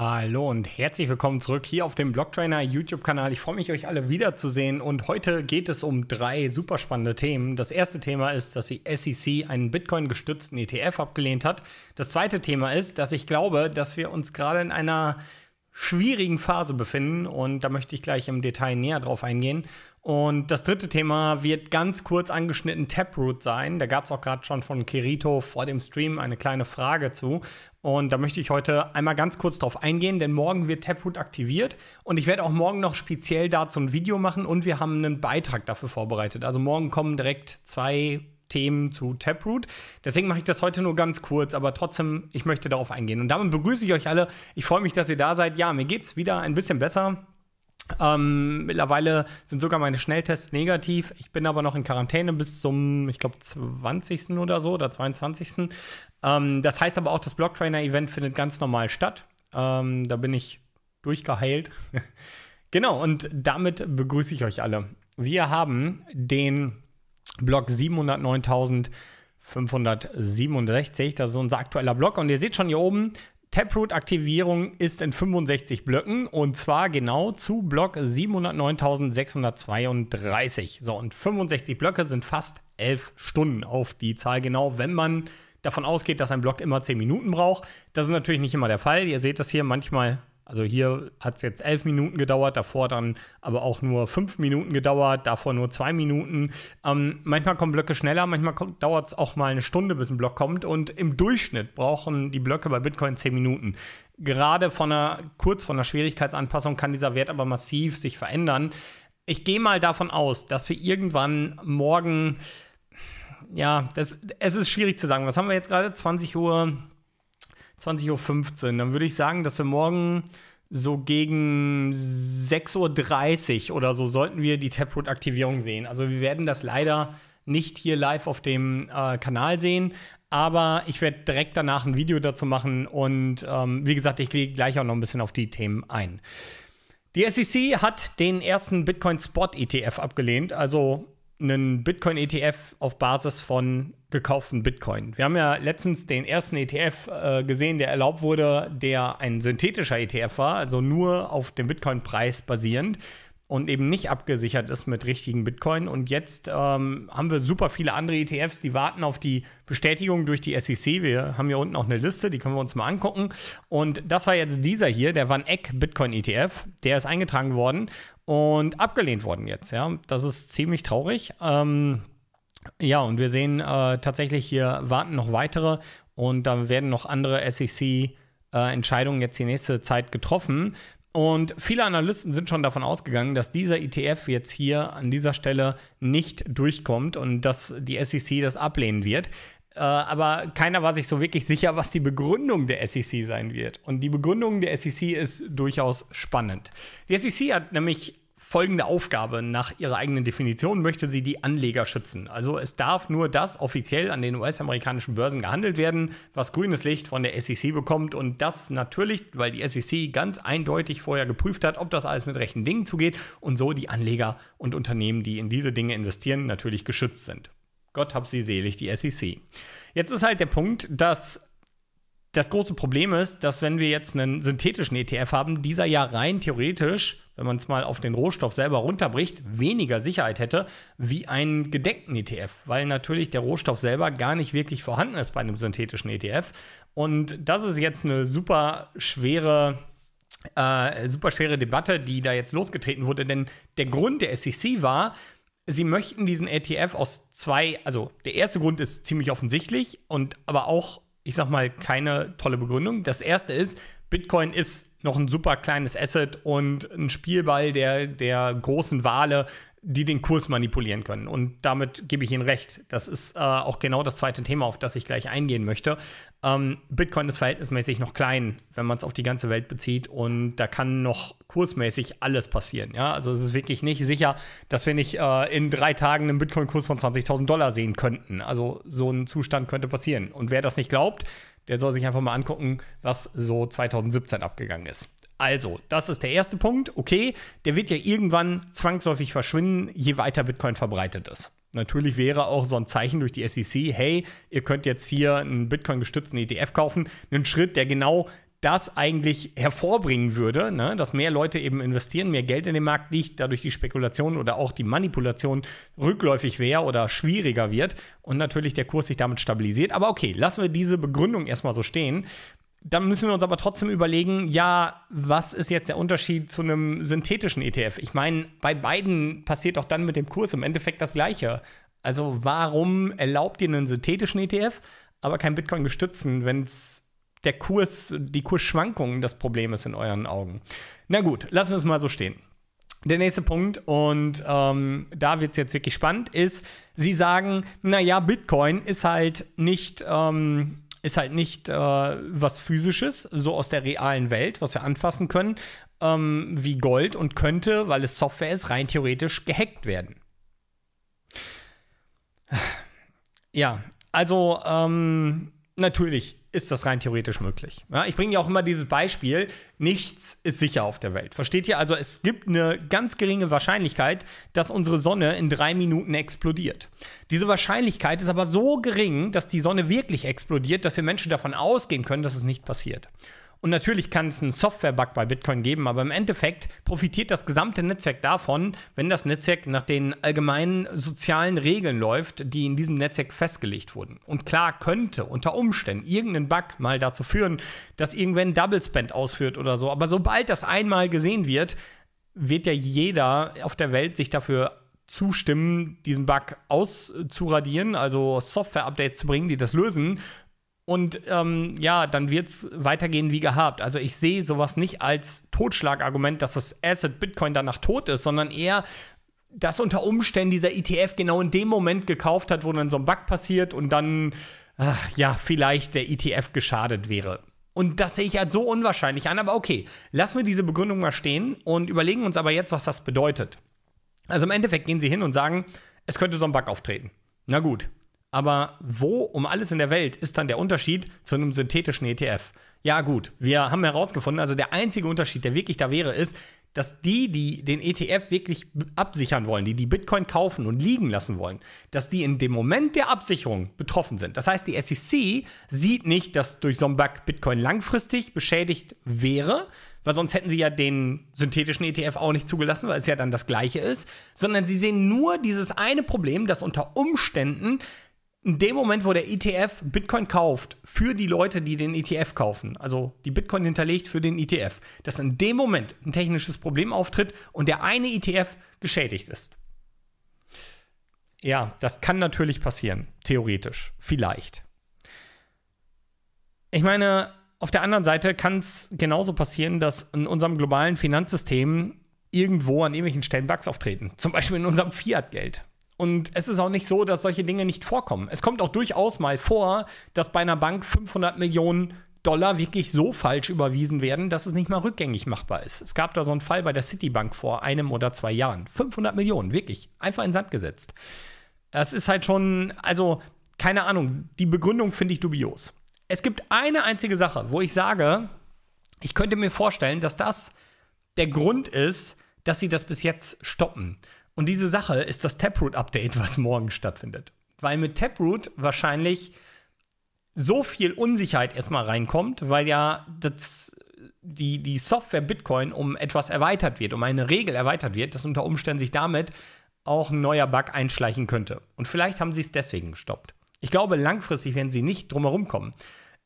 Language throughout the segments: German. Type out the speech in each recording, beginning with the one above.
Hallo und herzlich willkommen zurück hier auf dem Blocktrainer YouTube-Kanal. Ich freue mich, euch alle wiederzusehen und heute geht es um drei super spannende Themen. Das erste Thema ist, dass die SEC einen Bitcoin-gestützten ETF abgelehnt hat. Das zweite Thema ist, dass ich glaube, dass wir uns gerade in einer schwierigen Phase befinden und da möchte ich gleich im Detail näher drauf eingehen. Und das dritte Thema wird ganz kurz angeschnitten Taproot sein. Da gab es auch gerade schon von Kirito vor dem Stream eine kleine Frage zu. Und da möchte ich heute einmal ganz kurz drauf eingehen, denn morgen wird Taproot aktiviert und ich werde auch morgen noch speziell dazu ein Video machen und wir haben einen Beitrag dafür vorbereitet. Also morgen kommen direkt zwei Themen zu Taproot. Deswegen mache ich das heute nur ganz kurz, aber trotzdem, ich möchte darauf eingehen. Und damit begrüße ich euch alle. Ich freue mich, dass ihr da seid. Ja, mir geht es wieder ein bisschen besser. Ähm, mittlerweile sind sogar meine Schnelltests negativ. Ich bin aber noch in Quarantäne bis zum, ich glaube, 20. oder so oder 22. Ähm, das heißt aber auch, das Blocktrainer-Event findet ganz normal statt. Ähm, da bin ich durchgeheilt. genau, und damit begrüße ich euch alle. Wir haben den Block 709.567. das ist unser aktueller Block. Und ihr seht schon hier oben, Taproot-Aktivierung ist in 65 Blöcken und zwar genau zu Block 709.632. So, und 65 Blöcke sind fast 11 Stunden auf die Zahl genau, wenn man davon ausgeht, dass ein Block immer 10 Minuten braucht. Das ist natürlich nicht immer der Fall. Ihr seht das hier, manchmal also hier hat es jetzt elf Minuten gedauert, davor dann aber auch nur fünf Minuten gedauert, davor nur zwei Minuten. Ähm, manchmal kommen Blöcke schneller, manchmal dauert es auch mal eine Stunde, bis ein Block kommt. Und im Durchschnitt brauchen die Blöcke bei Bitcoin zehn Minuten. Gerade von einer, kurz von der Schwierigkeitsanpassung kann dieser Wert aber massiv sich verändern. Ich gehe mal davon aus, dass wir irgendwann morgen, ja, das, es ist schwierig zu sagen. Was haben wir jetzt gerade? 20 Uhr. 20.15 Uhr. Dann würde ich sagen, dass wir morgen so gegen 6.30 Uhr oder so sollten wir die Taproot-Aktivierung sehen. Also wir werden das leider nicht hier live auf dem äh, Kanal sehen, aber ich werde direkt danach ein Video dazu machen und ähm, wie gesagt, ich gehe gleich auch noch ein bisschen auf die Themen ein. Die SEC hat den ersten Bitcoin Spot ETF abgelehnt, also einen Bitcoin-ETF auf Basis von gekauften Bitcoin. Wir haben ja letztens den ersten ETF äh, gesehen, der erlaubt wurde, der ein synthetischer ETF war, also nur auf dem Bitcoin-Preis basierend und eben nicht abgesichert ist mit richtigen Bitcoin. Und jetzt ähm, haben wir super viele andere ETFs, die warten auf die Bestätigung durch die SEC. Wir haben hier unten auch eine Liste, die können wir uns mal angucken. Und das war jetzt dieser hier, der Van Eck Bitcoin ETF. Der ist eingetragen worden und abgelehnt worden jetzt. Ja, das ist ziemlich traurig. Ähm, ja, und wir sehen äh, tatsächlich hier warten noch weitere und da werden noch andere SEC-Entscheidungen äh, jetzt die nächste Zeit getroffen. Und viele Analysten sind schon davon ausgegangen, dass dieser ETF jetzt hier an dieser Stelle nicht durchkommt und dass die SEC das ablehnen wird. Äh, aber keiner war sich so wirklich sicher, was die Begründung der SEC sein wird. Und die Begründung der SEC ist durchaus spannend. Die SEC hat nämlich folgende Aufgabe. Nach ihrer eigenen Definition möchte sie die Anleger schützen. Also es darf nur das offiziell an den US-amerikanischen Börsen gehandelt werden, was grünes Licht von der SEC bekommt. Und das natürlich, weil die SEC ganz eindeutig vorher geprüft hat, ob das alles mit rechten Dingen zugeht und so die Anleger und Unternehmen, die in diese Dinge investieren, natürlich geschützt sind. Gott hab sie selig, die SEC. Jetzt ist halt der Punkt, dass das große Problem ist, dass wenn wir jetzt einen synthetischen ETF haben, dieser ja rein theoretisch, wenn man es mal auf den Rohstoff selber runterbricht, weniger Sicherheit hätte wie einen gedeckten ETF, weil natürlich der Rohstoff selber gar nicht wirklich vorhanden ist bei einem synthetischen ETF. Und das ist jetzt eine super schwere äh, super schwere Debatte, die da jetzt losgetreten wurde, denn der Grund der SEC war, sie möchten diesen ETF aus zwei, also der erste Grund ist ziemlich offensichtlich und aber auch ich sag mal, keine tolle Begründung. Das erste ist, Bitcoin ist noch ein super kleines Asset und ein Spielball der, der großen Wale die den Kurs manipulieren können. Und damit gebe ich Ihnen recht. Das ist äh, auch genau das zweite Thema, auf das ich gleich eingehen möchte. Ähm, Bitcoin ist verhältnismäßig noch klein, wenn man es auf die ganze Welt bezieht. Und da kann noch kursmäßig alles passieren. Ja? Also es ist wirklich nicht sicher, dass wir nicht äh, in drei Tagen einen Bitcoin-Kurs von 20.000 Dollar sehen könnten. Also so ein Zustand könnte passieren. Und wer das nicht glaubt, der soll sich einfach mal angucken, was so 2017 abgegangen ist. Also, das ist der erste Punkt. Okay, der wird ja irgendwann zwangsläufig verschwinden, je weiter Bitcoin verbreitet ist. Natürlich wäre auch so ein Zeichen durch die SEC, hey, ihr könnt jetzt hier einen Bitcoin-gestützten ETF kaufen, ein Schritt, der genau das eigentlich hervorbringen würde, ne? dass mehr Leute eben investieren, mehr Geld in den Markt liegt, dadurch die Spekulation oder auch die Manipulation rückläufig wäre oder schwieriger wird und natürlich der Kurs sich damit stabilisiert. Aber okay, lassen wir diese Begründung erstmal so stehen dann müssen wir uns aber trotzdem überlegen, ja, was ist jetzt der Unterschied zu einem synthetischen ETF? Ich meine, bei beiden passiert auch dann mit dem Kurs im Endeffekt das Gleiche. Also warum erlaubt ihr einen synthetischen ETF, aber kein Bitcoin gestützten, wenn es der Kurs, die Kursschwankungen das Problem ist in euren Augen? Na gut, lassen wir es mal so stehen. Der nächste Punkt, und ähm, da wird es jetzt wirklich spannend, ist, sie sagen, naja, Bitcoin ist halt nicht... Ähm, ist halt nicht äh, was physisches, so aus der realen Welt, was wir anfassen können, ähm, wie Gold und könnte, weil es Software ist, rein theoretisch gehackt werden. Ja, also ähm, natürlich ist das rein theoretisch möglich. Ja, ich bringe ja auch immer dieses Beispiel, nichts ist sicher auf der Welt. Versteht ihr? Also es gibt eine ganz geringe Wahrscheinlichkeit, dass unsere Sonne in drei Minuten explodiert. Diese Wahrscheinlichkeit ist aber so gering, dass die Sonne wirklich explodiert, dass wir Menschen davon ausgehen können, dass es nicht passiert. Und natürlich kann es einen Software-Bug bei Bitcoin geben, aber im Endeffekt profitiert das gesamte Netzwerk davon, wenn das Netzwerk nach den allgemeinen sozialen Regeln läuft, die in diesem Netzwerk festgelegt wurden. Und klar könnte unter Umständen irgendein Bug mal dazu führen, dass irgendwer ein Double Spend ausführt oder so. Aber sobald das einmal gesehen wird, wird ja jeder auf der Welt sich dafür zustimmen, diesen Bug auszuradieren, also Software-Updates zu bringen, die das lösen, und ähm, ja, dann wird es weitergehen wie gehabt. Also ich sehe sowas nicht als Totschlagargument, dass das Asset Bitcoin danach tot ist, sondern eher, dass unter Umständen dieser ETF genau in dem Moment gekauft hat, wo dann so ein Bug passiert und dann, ach, ja, vielleicht der ETF geschadet wäre. Und das sehe ich halt so unwahrscheinlich an, aber okay, lassen wir diese Begründung mal stehen und überlegen uns aber jetzt, was das bedeutet. Also im Endeffekt gehen sie hin und sagen, es könnte so ein Bug auftreten. Na gut, aber wo um alles in der Welt ist dann der Unterschied zu einem synthetischen ETF? Ja, gut, wir haben herausgefunden, also der einzige Unterschied, der wirklich da wäre, ist, dass die, die den ETF wirklich absichern wollen, die die Bitcoin kaufen und liegen lassen wollen, dass die in dem Moment der Absicherung betroffen sind. Das heißt, die SEC sieht nicht, dass durch so einen Bug Bitcoin langfristig beschädigt wäre, weil sonst hätten sie ja den synthetischen ETF auch nicht zugelassen, weil es ja dann das gleiche ist, sondern sie sehen nur dieses eine Problem, dass unter Umständen in dem Moment, wo der ETF Bitcoin kauft, für die Leute, die den ETF kaufen, also die Bitcoin hinterlegt für den ETF, dass in dem Moment ein technisches Problem auftritt und der eine ETF geschädigt ist. Ja, das kann natürlich passieren, theoretisch, vielleicht. Ich meine, auf der anderen Seite kann es genauso passieren, dass in unserem globalen Finanzsystem irgendwo an irgendwelchen Stellen Bugs auftreten, zum Beispiel in unserem Fiat-Geld. Und es ist auch nicht so, dass solche Dinge nicht vorkommen. Es kommt auch durchaus mal vor, dass bei einer Bank 500 Millionen Dollar wirklich so falsch überwiesen werden, dass es nicht mal rückgängig machbar ist. Es gab da so einen Fall bei der Citibank vor einem oder zwei Jahren. 500 Millionen, wirklich. Einfach in Sand gesetzt. Das ist halt schon, also keine Ahnung, die Begründung finde ich dubios. Es gibt eine einzige Sache, wo ich sage, ich könnte mir vorstellen, dass das der Grund ist, dass sie das bis jetzt stoppen. Und diese Sache ist das Taproot-Update, was morgen stattfindet. Weil mit Taproot wahrscheinlich so viel Unsicherheit erstmal reinkommt, weil ja das, die, die Software Bitcoin um etwas erweitert wird, um eine Regel erweitert wird, dass unter Umständen sich damit auch ein neuer Bug einschleichen könnte. Und vielleicht haben sie es deswegen gestoppt. Ich glaube, langfristig werden sie nicht drumherum kommen.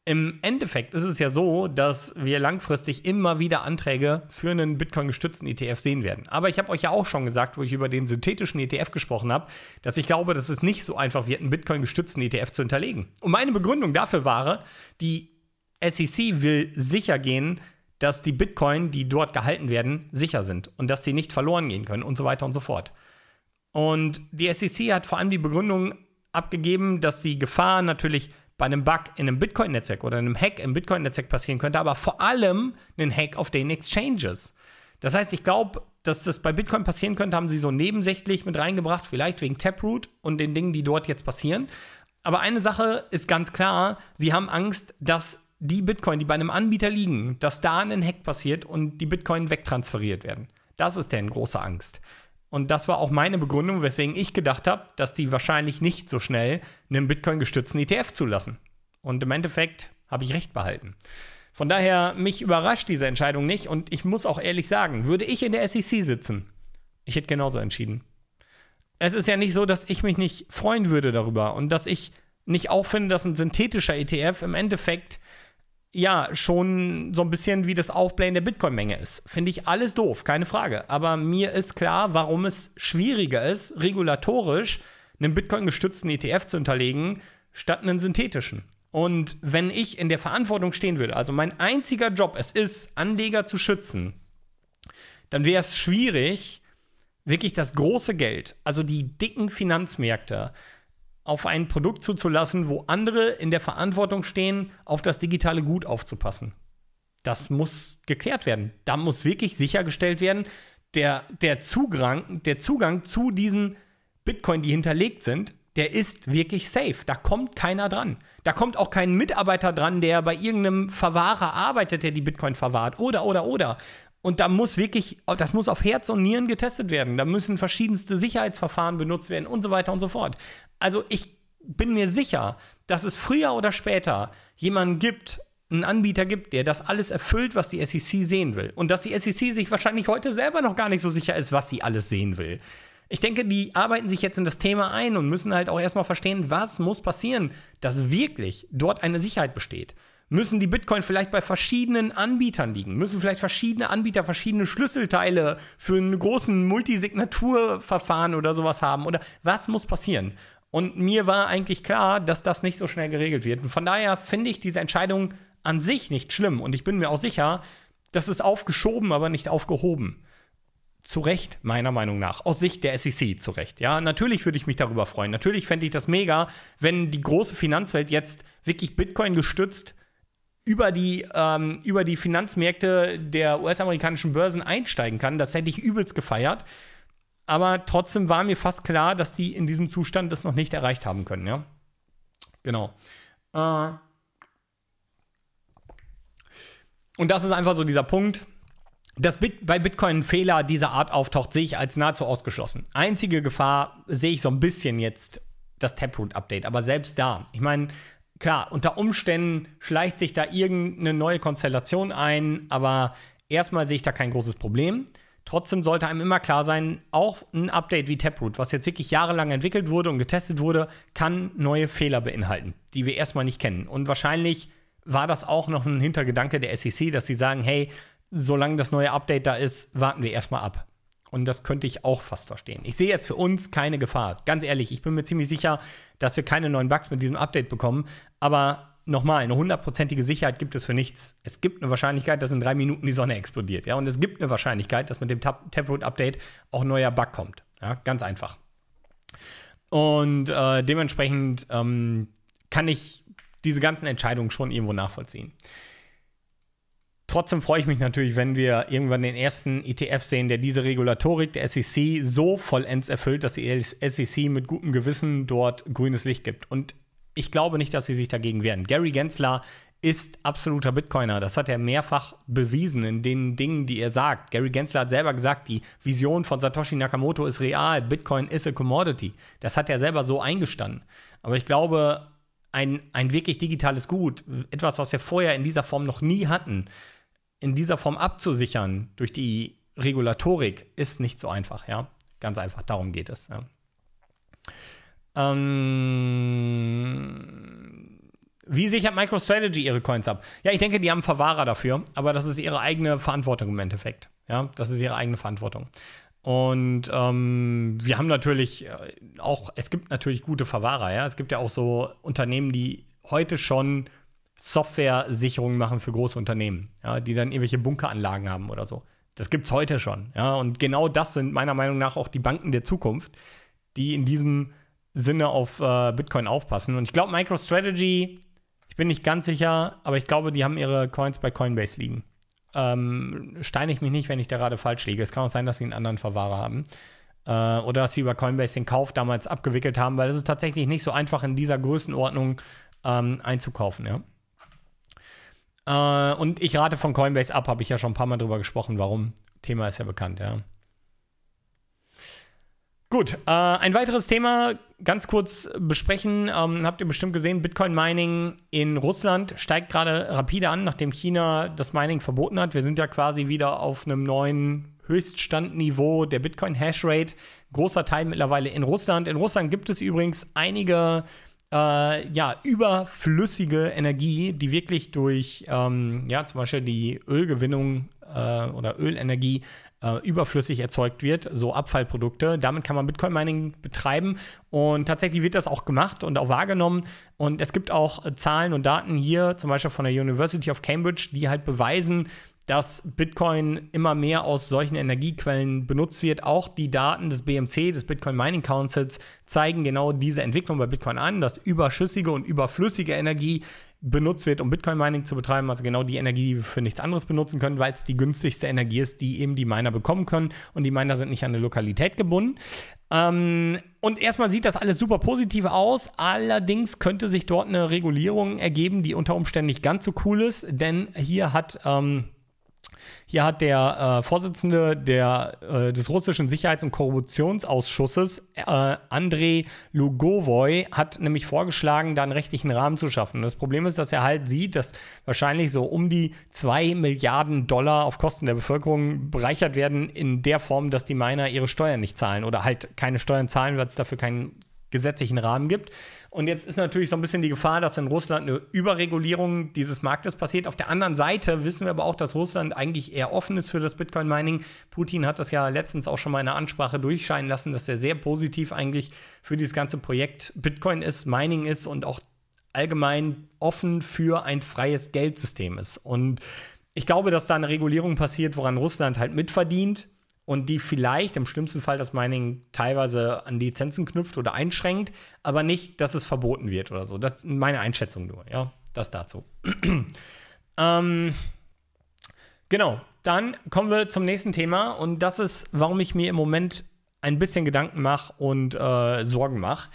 Im Endeffekt ist es ja so, dass wir langfristig immer wieder Anträge für einen Bitcoin-gestützten ETF sehen werden. Aber ich habe euch ja auch schon gesagt, wo ich über den synthetischen ETF gesprochen habe, dass ich glaube, dass es nicht so einfach wird, einen Bitcoin-gestützten ETF zu hinterlegen. Und meine Begründung dafür war, die SEC will sicher gehen, dass die Bitcoin, die dort gehalten werden, sicher sind und dass die nicht verloren gehen können und so weiter und so fort. Und die SEC hat vor allem die Begründung abgegeben, dass die Gefahr natürlich bei einem Bug in einem Bitcoin-Netzwerk oder einem Hack im Bitcoin-Netzwerk passieren könnte, aber vor allem einen Hack auf den Exchanges. Das heißt, ich glaube, dass das bei Bitcoin passieren könnte, haben sie so nebensächlich mit reingebracht, vielleicht wegen Taproot und den Dingen, die dort jetzt passieren. Aber eine Sache ist ganz klar, sie haben Angst, dass die Bitcoin, die bei einem Anbieter liegen, dass da ein Hack passiert und die Bitcoin wegtransferiert werden. Das ist deren große Angst. Und das war auch meine Begründung, weswegen ich gedacht habe, dass die wahrscheinlich nicht so schnell einen Bitcoin-gestützten ETF zulassen. Und im Endeffekt habe ich recht behalten. Von daher, mich überrascht diese Entscheidung nicht und ich muss auch ehrlich sagen, würde ich in der SEC sitzen, ich hätte genauso entschieden. Es ist ja nicht so, dass ich mich nicht freuen würde darüber und dass ich nicht auch finde, dass ein synthetischer ETF im Endeffekt ja schon so ein bisschen wie das Aufblähen der Bitcoin-Menge ist. Finde ich alles doof, keine Frage. Aber mir ist klar, warum es schwieriger ist, regulatorisch einen Bitcoin-gestützten ETF zu unterlegen, statt einen synthetischen. Und wenn ich in der Verantwortung stehen würde, also mein einziger Job es ist, Anleger zu schützen, dann wäre es schwierig, wirklich das große Geld, also die dicken Finanzmärkte, auf ein Produkt zuzulassen, wo andere in der Verantwortung stehen, auf das digitale Gut aufzupassen. Das muss geklärt werden. Da muss wirklich sichergestellt werden, der, der, Zugang, der Zugang zu diesen Bitcoin, die hinterlegt sind, der ist wirklich safe. Da kommt keiner dran. Da kommt auch kein Mitarbeiter dran, der bei irgendeinem Verwahrer arbeitet, der die Bitcoin verwahrt. Oder, oder, oder. Und da muss wirklich, das muss auf Herz und Nieren getestet werden. Da müssen verschiedenste Sicherheitsverfahren benutzt werden und so weiter und so fort. Also ich bin mir sicher, dass es früher oder später jemanden gibt, einen Anbieter gibt, der das alles erfüllt, was die SEC sehen will. Und dass die SEC sich wahrscheinlich heute selber noch gar nicht so sicher ist, was sie alles sehen will. Ich denke, die arbeiten sich jetzt in das Thema ein und müssen halt auch erstmal verstehen, was muss passieren, dass wirklich dort eine Sicherheit besteht müssen die Bitcoin vielleicht bei verschiedenen Anbietern liegen, müssen vielleicht verschiedene Anbieter verschiedene Schlüsselteile für einen großen Multisignaturverfahren oder sowas haben oder was muss passieren? Und mir war eigentlich klar, dass das nicht so schnell geregelt wird. Und von daher finde ich diese Entscheidung an sich nicht schlimm und ich bin mir auch sicher, das ist aufgeschoben, aber nicht aufgehoben. Zu Recht, meiner Meinung nach. Aus Sicht der SEC zu Recht. Ja, natürlich würde ich mich darüber freuen. Natürlich fände ich das mega, wenn die große Finanzwelt jetzt wirklich Bitcoin gestützt über die, ähm, über die Finanzmärkte der US-amerikanischen Börsen einsteigen kann. Das hätte ich übelst gefeiert. Aber trotzdem war mir fast klar, dass die in diesem Zustand das noch nicht erreicht haben können. Ja? Genau. Äh Und das ist einfach so dieser Punkt. Dass Bit bei Bitcoin ein Fehler dieser Art auftaucht, sehe ich als nahezu ausgeschlossen. Einzige Gefahr sehe ich so ein bisschen jetzt das Taproot-Update. Aber selbst da, ich meine, klar, unter Umständen schleicht sich da irgendeine neue Konstellation ein, aber erstmal sehe ich da kein großes Problem. Trotzdem sollte einem immer klar sein, auch ein Update wie Taproot, was jetzt wirklich jahrelang entwickelt wurde und getestet wurde, kann neue Fehler beinhalten, die wir erstmal nicht kennen. Und wahrscheinlich war das auch noch ein Hintergedanke der SEC, dass sie sagen, hey, solange das neue Update da ist, warten wir erstmal ab. Und das könnte ich auch fast verstehen. Ich sehe jetzt für uns keine Gefahr. Ganz ehrlich, ich bin mir ziemlich sicher, dass wir keine neuen Bugs mit diesem Update bekommen. Aber nochmal, eine hundertprozentige Sicherheit gibt es für nichts. Es gibt eine Wahrscheinlichkeit, dass in drei Minuten die Sonne explodiert. Ja? Und es gibt eine Wahrscheinlichkeit, dass mit dem Taproot-Update auch ein neuer Bug kommt. Ja? Ganz einfach. Und äh, dementsprechend ähm, kann ich diese ganzen Entscheidungen schon irgendwo nachvollziehen. Trotzdem freue ich mich natürlich, wenn wir irgendwann den ersten ETF sehen, der diese Regulatorik der SEC so vollends erfüllt, dass die SEC mit gutem Gewissen dort grünes Licht gibt. Und ich glaube nicht, dass sie sich dagegen wehren. Gary Gensler ist absoluter Bitcoiner. Das hat er mehrfach bewiesen in den Dingen, die er sagt. Gary Gensler hat selber gesagt, die Vision von Satoshi Nakamoto ist real. Bitcoin ist a commodity. Das hat er selber so eingestanden. Aber ich glaube, ein, ein wirklich digitales Gut, etwas, was wir vorher in dieser Form noch nie hatten, in dieser Form abzusichern durch die Regulatorik ist nicht so einfach, ja. Ganz einfach, darum geht es. Ja. Ähm, wie sichert MicroStrategy ihre Coins ab? Ja, ich denke, die haben Verwahrer dafür, aber das ist ihre eigene Verantwortung im Endeffekt. Ja, das ist ihre eigene Verantwortung. Und ähm, wir haben natürlich äh, auch, es gibt natürlich gute Verwahrer, ja. Es gibt ja auch so Unternehmen, die heute schon Software-Sicherungen machen für große Unternehmen, ja, die dann irgendwelche Bunkeranlagen haben oder so. Das gibt es heute schon. Ja, und genau das sind meiner Meinung nach auch die Banken der Zukunft, die in diesem Sinne auf äh, Bitcoin aufpassen. Und ich glaube, MicroStrategy, ich bin nicht ganz sicher, aber ich glaube, die haben ihre Coins bei Coinbase liegen. Ähm, steine ich mich nicht, wenn ich da gerade falsch liege. Es kann auch sein, dass sie einen anderen Verwahrer haben. Äh, oder dass sie über Coinbase den Kauf damals abgewickelt haben, weil es ist tatsächlich nicht so einfach, in dieser Größenordnung ähm, einzukaufen, ja. Äh, und ich rate von Coinbase ab, habe ich ja schon ein paar Mal drüber gesprochen, warum. Thema ist ja bekannt, ja. Gut, äh, ein weiteres Thema ganz kurz besprechen. Ähm, habt ihr bestimmt gesehen, Bitcoin Mining in Russland steigt gerade rapide an, nachdem China das Mining verboten hat. Wir sind ja quasi wieder auf einem neuen Höchststandniveau der Bitcoin Hash Rate. Großer Teil mittlerweile in Russland. In Russland gibt es übrigens einige äh, ja, überflüssige Energie, die wirklich durch ähm, ja, zum Beispiel die Ölgewinnung äh, oder Ölenergie äh, überflüssig erzeugt wird, so Abfallprodukte. Damit kann man Bitcoin-Mining betreiben und tatsächlich wird das auch gemacht und auch wahrgenommen. Und es gibt auch äh, Zahlen und Daten hier, zum Beispiel von der University of Cambridge, die halt beweisen, dass Bitcoin immer mehr aus solchen Energiequellen benutzt wird. Auch die Daten des BMC, des Bitcoin Mining Councils, zeigen genau diese Entwicklung bei Bitcoin an, dass überschüssige und überflüssige Energie benutzt wird, um Bitcoin Mining zu betreiben. Also genau die Energie, die wir für nichts anderes benutzen können, weil es die günstigste Energie ist, die eben die Miner bekommen können. Und die Miner sind nicht an eine Lokalität gebunden. Ähm, und erstmal sieht das alles super positiv aus. Allerdings könnte sich dort eine Regulierung ergeben, die unter Umständen nicht ganz so cool ist, denn hier hat. Ähm, hier hat der äh, Vorsitzende der, äh, des russischen Sicherheits- und Korruptionsausschusses, äh, Andrei Lugovoy, hat nämlich vorgeschlagen, da einen rechtlichen Rahmen zu schaffen. das Problem ist, dass er halt sieht, dass wahrscheinlich so um die 2 Milliarden Dollar auf Kosten der Bevölkerung bereichert werden in der Form, dass die Miner ihre Steuern nicht zahlen oder halt keine Steuern zahlen, weil es dafür keinen gesetzlichen Rahmen gibt. Und jetzt ist natürlich so ein bisschen die Gefahr, dass in Russland eine Überregulierung dieses Marktes passiert. Auf der anderen Seite wissen wir aber auch, dass Russland eigentlich eher offen ist für das Bitcoin-Mining. Putin hat das ja letztens auch schon mal in einer Ansprache durchscheinen lassen, dass er sehr positiv eigentlich für dieses ganze Projekt Bitcoin ist, Mining ist und auch allgemein offen für ein freies Geldsystem ist. Und ich glaube, dass da eine Regulierung passiert, woran Russland halt mitverdient, und die vielleicht im schlimmsten Fall das Mining teilweise an Lizenzen knüpft oder einschränkt, aber nicht, dass es verboten wird oder so. Das ist meine Einschätzung nur, ja. Das dazu. ähm, genau, dann kommen wir zum nächsten Thema und das ist, warum ich mir im Moment ein bisschen Gedanken mache und äh, Sorgen mache.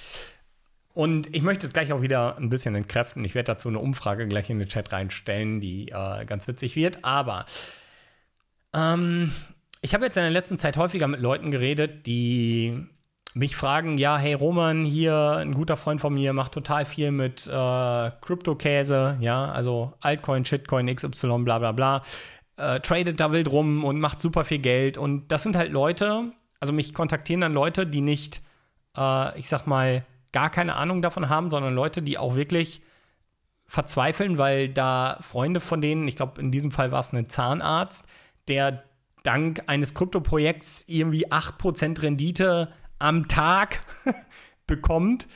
Und ich möchte es gleich auch wieder ein bisschen entkräften. Ich werde dazu eine Umfrage gleich in den Chat reinstellen, die äh, ganz witzig wird. Aber ähm, ich habe jetzt in der letzten Zeit häufiger mit Leuten geredet, die mich fragen, ja, hey Roman, hier ein guter Freund von mir macht total viel mit äh, Kryptokäse, ja, also Altcoin, Shitcoin, XY, bla bla bla, äh, tradet da wild rum und macht super viel Geld. Und das sind halt Leute, also mich kontaktieren dann Leute, die nicht, äh, ich sag mal, gar keine Ahnung davon haben, sondern Leute, die auch wirklich verzweifeln, weil da Freunde von denen, ich glaube, in diesem Fall war es ein Zahnarzt, der dank eines Kryptoprojekts irgendwie 8% Rendite am Tag bekommt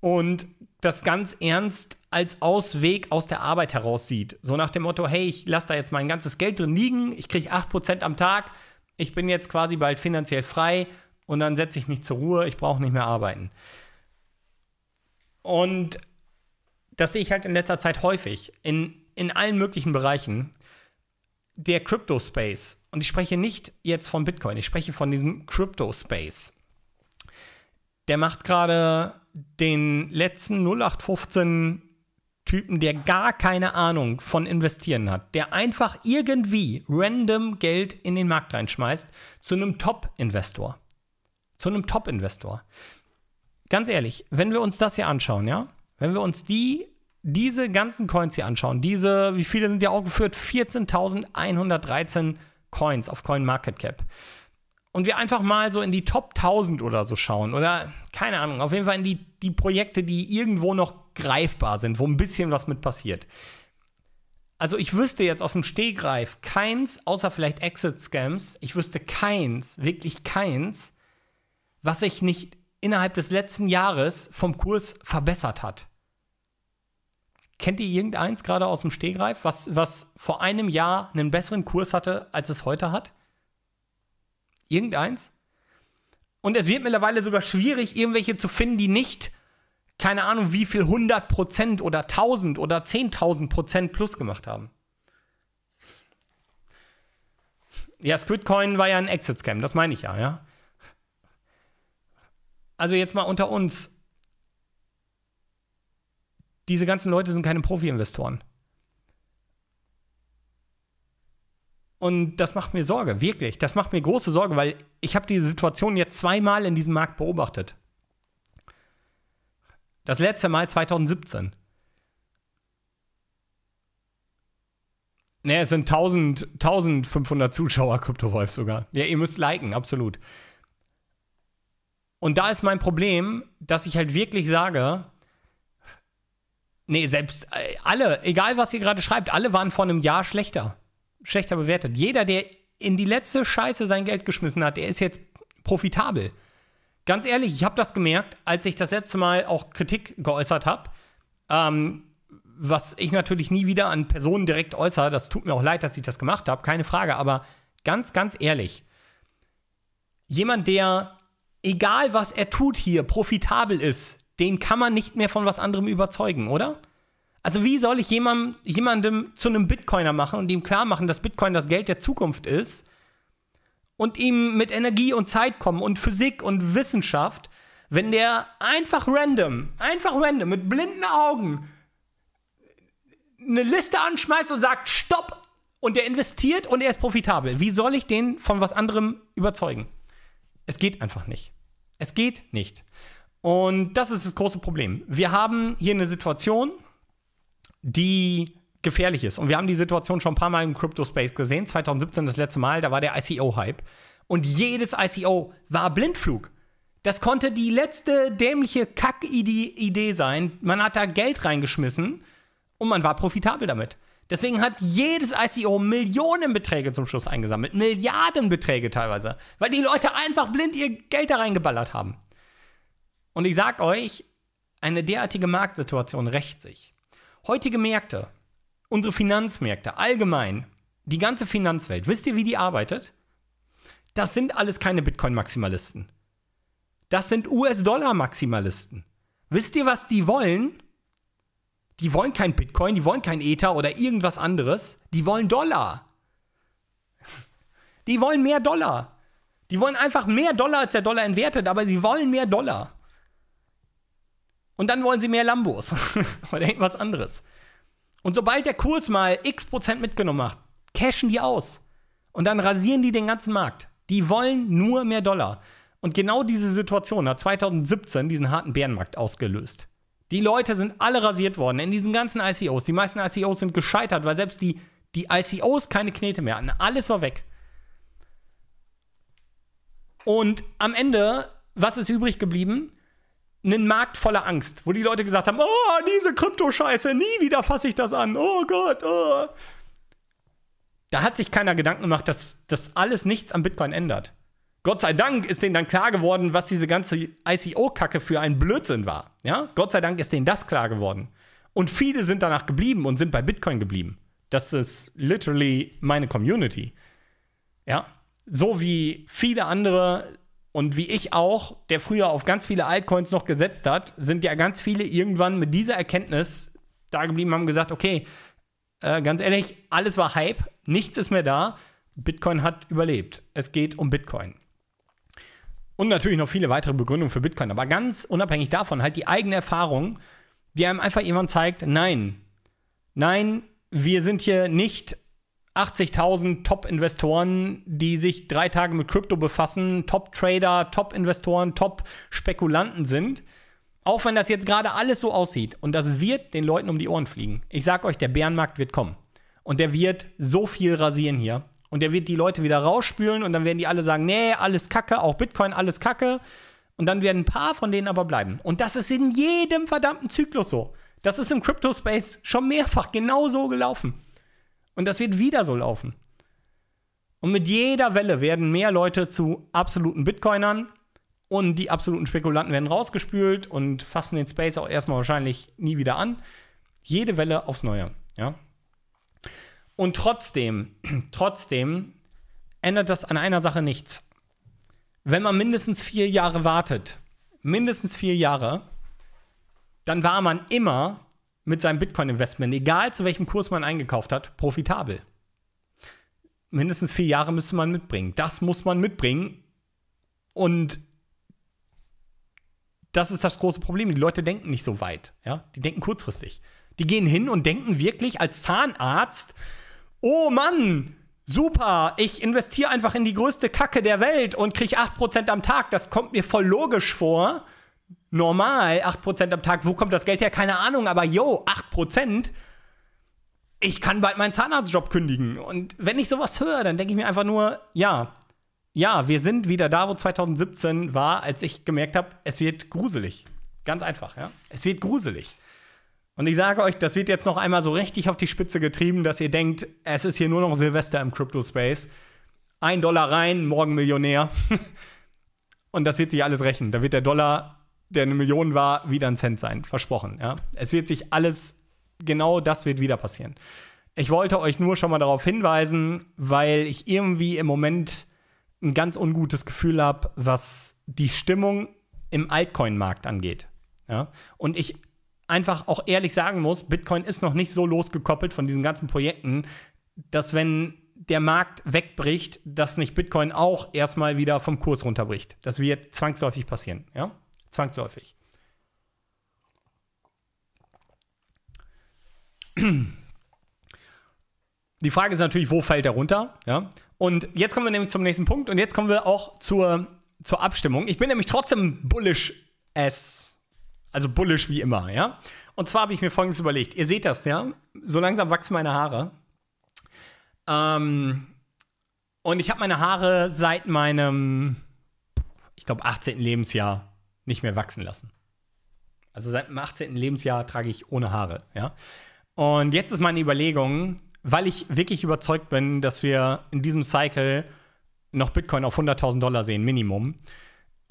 und das ganz ernst als Ausweg aus der Arbeit heraus sieht. So nach dem Motto, hey, ich lasse da jetzt mein ganzes Geld drin liegen, ich kriege 8% am Tag, ich bin jetzt quasi bald finanziell frei und dann setze ich mich zur Ruhe, ich brauche nicht mehr arbeiten. Und das sehe ich halt in letzter Zeit häufig, in, in allen möglichen Bereichen der Crypto-Space, und ich spreche nicht jetzt von Bitcoin, ich spreche von diesem Crypto-Space, der macht gerade den letzten 0815 Typen, der gar keine Ahnung von Investieren hat, der einfach irgendwie random Geld in den Markt reinschmeißt, zu einem Top-Investor. Zu einem Top-Investor. Ganz ehrlich, wenn wir uns das hier anschauen, ja, wenn wir uns die diese ganzen Coins hier anschauen, diese, wie viele sind ja auch geführt? 14.113 Coins auf CoinMarketCap. Und wir einfach mal so in die Top 1000 oder so schauen oder keine Ahnung, auf jeden Fall in die, die Projekte, die irgendwo noch greifbar sind, wo ein bisschen was mit passiert. Also ich wüsste jetzt aus dem Stehgreif keins, außer vielleicht Exit-Scams, ich wüsste keins, wirklich keins, was sich nicht innerhalb des letzten Jahres vom Kurs verbessert hat. Kennt ihr irgendeins gerade aus dem Stegreif, was, was vor einem Jahr einen besseren Kurs hatte, als es heute hat? Irgendeins? Und es wird mittlerweile sogar schwierig, irgendwelche zu finden, die nicht, keine Ahnung, wie viel 100% oder 1000 oder 10.000% plus gemacht haben. Ja, Squidcoin war ja ein Exit-Scam, das meine ich ja, ja. Also jetzt mal unter uns, diese ganzen Leute sind keine Profi-Investoren. Und das macht mir Sorge, wirklich. Das macht mir große Sorge, weil ich habe diese Situation jetzt zweimal in diesem Markt beobachtet. Das letzte Mal 2017. Naja, es sind 1000, 1500 Zuschauer, CryptoWolf sogar. Ja, ihr müsst liken, absolut. Und da ist mein Problem, dass ich halt wirklich sage, Nee, selbst äh, alle, egal was ihr gerade schreibt, alle waren vor einem Jahr schlechter. Schlechter bewertet. Jeder, der in die letzte Scheiße sein Geld geschmissen hat, der ist jetzt profitabel. Ganz ehrlich, ich habe das gemerkt, als ich das letzte Mal auch Kritik geäußert habe. Ähm, was ich natürlich nie wieder an Personen direkt äußere, das tut mir auch leid, dass ich das gemacht habe, keine Frage, aber ganz, ganz ehrlich, jemand, der, egal was er tut hier, profitabel ist, den kann man nicht mehr von was anderem überzeugen, oder? Also wie soll ich jemandem, jemandem zu einem Bitcoiner machen und ihm klar machen, dass Bitcoin das Geld der Zukunft ist und ihm mit Energie und Zeit kommen und Physik und Wissenschaft, wenn der einfach random, einfach random mit blinden Augen eine Liste anschmeißt und sagt, stopp, und der investiert und er ist profitabel. Wie soll ich den von was anderem überzeugen? Es geht einfach nicht. Es geht nicht. Und das ist das große Problem. Wir haben hier eine Situation, die gefährlich ist. Und wir haben die Situation schon ein paar Mal im Crypto-Space gesehen. 2017 das letzte Mal, da war der ICO-Hype. Und jedes ICO war Blindflug. Das konnte die letzte dämliche Kack-Idee sein. Man hat da Geld reingeschmissen und man war profitabel damit. Deswegen hat jedes ICO Millionenbeträge zum Schluss eingesammelt, Milliardenbeträge teilweise, weil die Leute einfach blind ihr Geld da reingeballert haben. Und ich sag euch, eine derartige Marktsituation rächt sich. Heutige Märkte, unsere Finanzmärkte allgemein, die ganze Finanzwelt, wisst ihr, wie die arbeitet? Das sind alles keine Bitcoin-Maximalisten. Das sind US-Dollar-Maximalisten. Wisst ihr, was die wollen? Die wollen kein Bitcoin, die wollen kein Ether oder irgendwas anderes. Die wollen Dollar. Die wollen mehr Dollar. Die wollen einfach mehr Dollar, als der Dollar entwertet, aber sie wollen mehr Dollar. Und dann wollen sie mehr Lambos oder irgendwas anderes. Und sobald der Kurs mal x Prozent mitgenommen hat, cashen die aus. Und dann rasieren die den ganzen Markt. Die wollen nur mehr Dollar. Und genau diese Situation hat 2017 diesen harten Bärenmarkt ausgelöst. Die Leute sind alle rasiert worden in diesen ganzen ICOs. Die meisten ICOs sind gescheitert, weil selbst die, die ICOs keine Knete mehr hatten. Alles war weg. Und am Ende, was ist übrig geblieben? einen Markt voller Angst, wo die Leute gesagt haben, oh, diese Kryptoscheiße, nie wieder fasse ich das an. Oh Gott, oh. Da hat sich keiner Gedanken gemacht, dass das alles nichts am Bitcoin ändert. Gott sei Dank ist denen dann klar geworden, was diese ganze ICO-Kacke für ein Blödsinn war. Ja? Gott sei Dank ist denen das klar geworden. Und viele sind danach geblieben und sind bei Bitcoin geblieben. Das ist literally meine Community. Ja? So wie viele andere und wie ich auch, der früher auf ganz viele Altcoins noch gesetzt hat, sind ja ganz viele irgendwann mit dieser Erkenntnis da geblieben, haben gesagt, okay, äh, ganz ehrlich, alles war Hype, nichts ist mehr da, Bitcoin hat überlebt. Es geht um Bitcoin. Und natürlich noch viele weitere Begründungen für Bitcoin, aber ganz unabhängig davon halt die eigene Erfahrung, die einem einfach jemand zeigt, nein, nein, wir sind hier nicht 80.000 Top-Investoren, die sich drei Tage mit Krypto befassen, Top-Trader, Top-Investoren, Top-Spekulanten sind. Auch wenn das jetzt gerade alles so aussieht und das wird den Leuten um die Ohren fliegen. Ich sag euch, der Bärenmarkt wird kommen. Und der wird so viel rasieren hier. Und der wird die Leute wieder rausspülen und dann werden die alle sagen, nee, alles Kacke, auch Bitcoin, alles Kacke. Und dann werden ein paar von denen aber bleiben. Und das ist in jedem verdammten Zyklus so. Das ist im Crypto-Space schon mehrfach genau so gelaufen. Und das wird wieder so laufen. Und mit jeder Welle werden mehr Leute zu absoluten Bitcoinern und die absoluten Spekulanten werden rausgespült und fassen den Space auch erstmal wahrscheinlich nie wieder an. Jede Welle aufs Neue, ja. Und trotzdem, trotzdem ändert das an einer Sache nichts. Wenn man mindestens vier Jahre wartet, mindestens vier Jahre, dann war man immer mit seinem Bitcoin-Investment, egal zu welchem Kurs man eingekauft hat, profitabel. Mindestens vier Jahre müsste man mitbringen. Das muss man mitbringen. Und das ist das große Problem. Die Leute denken nicht so weit. Ja? Die denken kurzfristig. Die gehen hin und denken wirklich als Zahnarzt, oh Mann, super, ich investiere einfach in die größte Kacke der Welt und kriege 8% am Tag. Das kommt mir voll logisch vor normal 8% am Tag. Wo kommt das Geld her? Keine Ahnung, aber yo, 8%. Ich kann bald meinen Zahnarztjob kündigen. Und wenn ich sowas höre, dann denke ich mir einfach nur, ja, ja, wir sind wieder da, wo 2017 war, als ich gemerkt habe, es wird gruselig. Ganz einfach, ja. Es wird gruselig. Und ich sage euch, das wird jetzt noch einmal so richtig auf die Spitze getrieben, dass ihr denkt, es ist hier nur noch Silvester im Crypto-Space. Ein Dollar rein, morgen Millionär. Und das wird sich alles rächen. Da wird der Dollar der eine Million war, wieder ein Cent sein. Versprochen. Ja? Es wird sich alles, genau das wird wieder passieren. Ich wollte euch nur schon mal darauf hinweisen, weil ich irgendwie im Moment ein ganz ungutes Gefühl habe, was die Stimmung im Altcoin-Markt angeht. Ja? Und ich einfach auch ehrlich sagen muss, Bitcoin ist noch nicht so losgekoppelt von diesen ganzen Projekten, dass wenn der Markt wegbricht, dass nicht Bitcoin auch erstmal wieder vom Kurs runterbricht. Das wird zwangsläufig passieren, ja? Zwangsläufig. Die Frage ist natürlich, wo fällt er runter? Ja? Und jetzt kommen wir nämlich zum nächsten Punkt und jetzt kommen wir auch zur, zur Abstimmung. Ich bin nämlich trotzdem bullish as, also bullish wie immer, ja. Und zwar habe ich mir folgendes überlegt. Ihr seht das, ja. So langsam wachsen meine Haare. Ähm, und ich habe meine Haare seit meinem, ich glaube, 18. Lebensjahr nicht mehr wachsen lassen. Also seit dem 18. Lebensjahr trage ich ohne Haare, ja. Und jetzt ist meine Überlegung, weil ich wirklich überzeugt bin, dass wir in diesem Cycle noch Bitcoin auf 100.000 Dollar sehen, Minimum,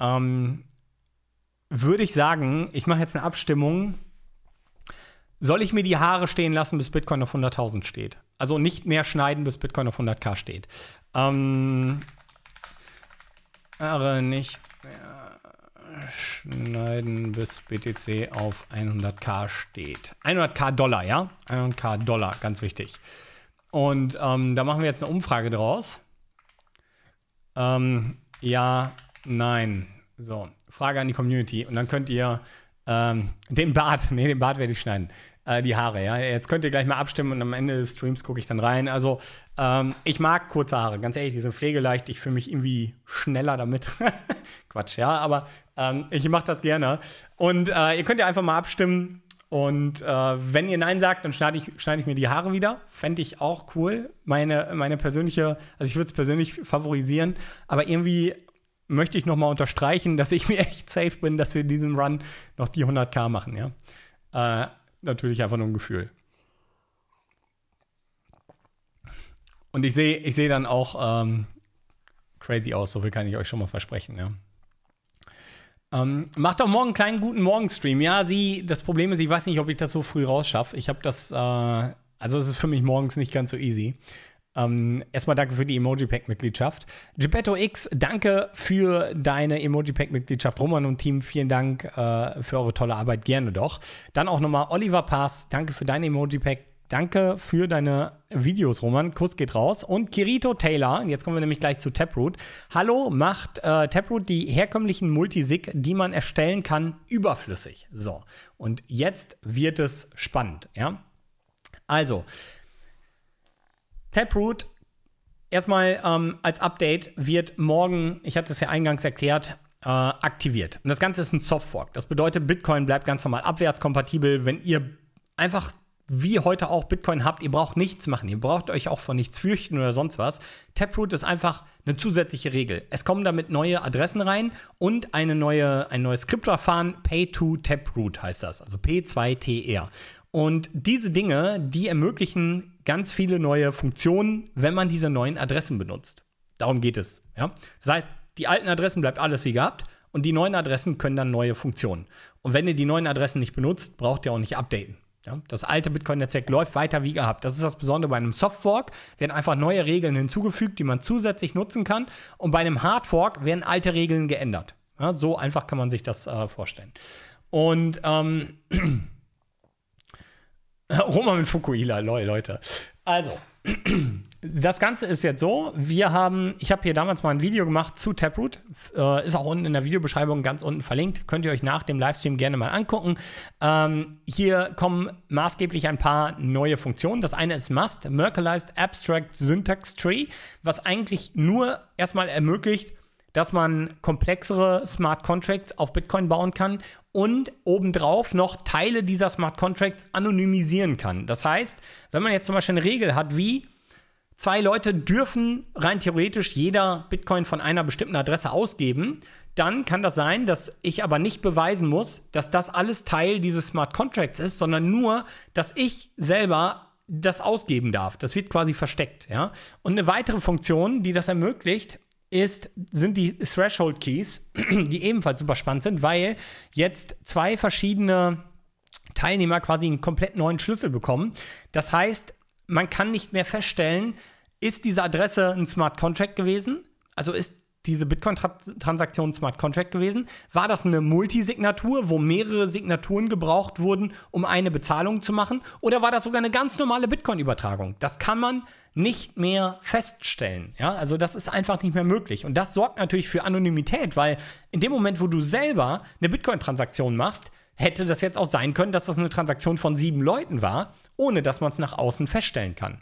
ähm, würde ich sagen, ich mache jetzt eine Abstimmung. Soll ich mir die Haare stehen lassen, bis Bitcoin auf 100.000 steht? Also nicht mehr schneiden, bis Bitcoin auf 100k steht. Ähm, Haare nicht mehr schneiden, bis BTC auf 100k steht. 100k Dollar, ja? 100k Dollar, ganz wichtig. Und ähm, da machen wir jetzt eine Umfrage draus. Ähm, ja, nein. So, Frage an die Community. Und dann könnt ihr ähm, den Bart, nee, den Bart werde ich schneiden äh, die Haare, ja. Jetzt könnt ihr gleich mal abstimmen und am Ende des Streams gucke ich dann rein. Also, ähm, ich mag kurze Haare, ganz ehrlich, die sind pflegeleicht. Ich fühle mich irgendwie schneller damit. Quatsch, ja, aber ähm, ich mache das gerne. Und äh, ihr könnt ja einfach mal abstimmen. Und äh, wenn ihr Nein sagt, dann schneide ich, schneid ich mir die Haare wieder. Fände ich auch cool. Meine, meine persönliche, also ich würde es persönlich favorisieren. Aber irgendwie möchte ich nochmal unterstreichen, dass ich mir echt safe bin, dass wir in diesem Run noch die 100k machen, ja. Äh, natürlich einfach nur ein Gefühl. Und ich sehe ich seh dann auch ähm, crazy aus, so viel kann ich euch schon mal versprechen, ja. Ähm, macht doch morgen einen kleinen guten Morgen-Stream. Ja, sie, das Problem ist, ich weiß nicht, ob ich das so früh rausschaffe. Ich habe das, äh, also es ist für mich morgens nicht ganz so easy. Ähm, erstmal danke für die Emoji Pack Mitgliedschaft. Geppetto X, danke für deine Emoji Pack Mitgliedschaft. Roman und Team, vielen Dank äh, für eure tolle Arbeit. Gerne doch. Dann auch nochmal Oliver Pass, danke für dein Emoji Pack. Danke für deine Videos, Roman. Kuss geht raus. Und Kirito Taylor, jetzt kommen wir nämlich gleich zu Taproot. Hallo, macht äh, Taproot die herkömmlichen Multisig, die man erstellen kann, überflüssig. So, und jetzt wird es spannend, ja? Also, Taproot, erstmal ähm, als Update wird morgen, ich hatte es ja eingangs erklärt, äh, aktiviert. Und das Ganze ist ein Softfork. Das bedeutet, Bitcoin bleibt ganz normal abwärtskompatibel. Wenn ihr einfach wie heute auch Bitcoin habt, ihr braucht nichts machen, ihr braucht euch auch vor nichts fürchten oder sonst was. Taproot ist einfach eine zusätzliche Regel. Es kommen damit neue Adressen rein und eine neue, ein neues Skriptverfahren, Pay to Taproot heißt das, also P2TR. Und diese Dinge, die ermöglichen ganz viele neue Funktionen, wenn man diese neuen Adressen benutzt. Darum geht es. Ja? Das heißt, die alten Adressen bleibt alles wie gehabt und die neuen Adressen können dann neue Funktionen. Und wenn ihr die neuen Adressen nicht benutzt, braucht ihr auch nicht updaten. Ja? Das alte Bitcoin-Netzwerk läuft weiter wie gehabt. Das ist das Besondere bei einem Softfork. Werden einfach neue Regeln hinzugefügt, die man zusätzlich nutzen kann. Und bei einem Hardfork werden alte Regeln geändert. Ja? So einfach kann man sich das äh, vorstellen. Und ähm, Roma mit Fukuila, Leute. Also, das Ganze ist jetzt so, wir haben, ich habe hier damals mal ein Video gemacht zu Taproot, äh, ist auch unten in der Videobeschreibung ganz unten verlinkt, könnt ihr euch nach dem Livestream gerne mal angucken. Ähm, hier kommen maßgeblich ein paar neue Funktionen. Das eine ist Must, Merkleized Abstract Syntax Tree, was eigentlich nur erstmal ermöglicht, dass man komplexere Smart Contracts auf Bitcoin bauen kann und obendrauf noch Teile dieser Smart Contracts anonymisieren kann. Das heißt, wenn man jetzt zum Beispiel eine Regel hat wie zwei Leute dürfen rein theoretisch jeder Bitcoin von einer bestimmten Adresse ausgeben, dann kann das sein, dass ich aber nicht beweisen muss, dass das alles Teil dieses Smart Contracts ist, sondern nur, dass ich selber das ausgeben darf. Das wird quasi versteckt. Ja? Und eine weitere Funktion, die das ermöglicht, ist, sind die Threshold Keys, die ebenfalls super spannend sind, weil jetzt zwei verschiedene Teilnehmer quasi einen komplett neuen Schlüssel bekommen. Das heißt, man kann nicht mehr feststellen, ist diese Adresse ein Smart Contract gewesen? Also ist diese Bitcoin-Transaktion Smart Contract gewesen? War das eine Multisignatur, wo mehrere Signaturen gebraucht wurden, um eine Bezahlung zu machen? Oder war das sogar eine ganz normale Bitcoin-Übertragung? Das kann man nicht mehr feststellen. Ja? Also das ist einfach nicht mehr möglich. Und das sorgt natürlich für Anonymität, weil in dem Moment, wo du selber eine Bitcoin-Transaktion machst, hätte das jetzt auch sein können, dass das eine Transaktion von sieben Leuten war, ohne dass man es nach außen feststellen kann.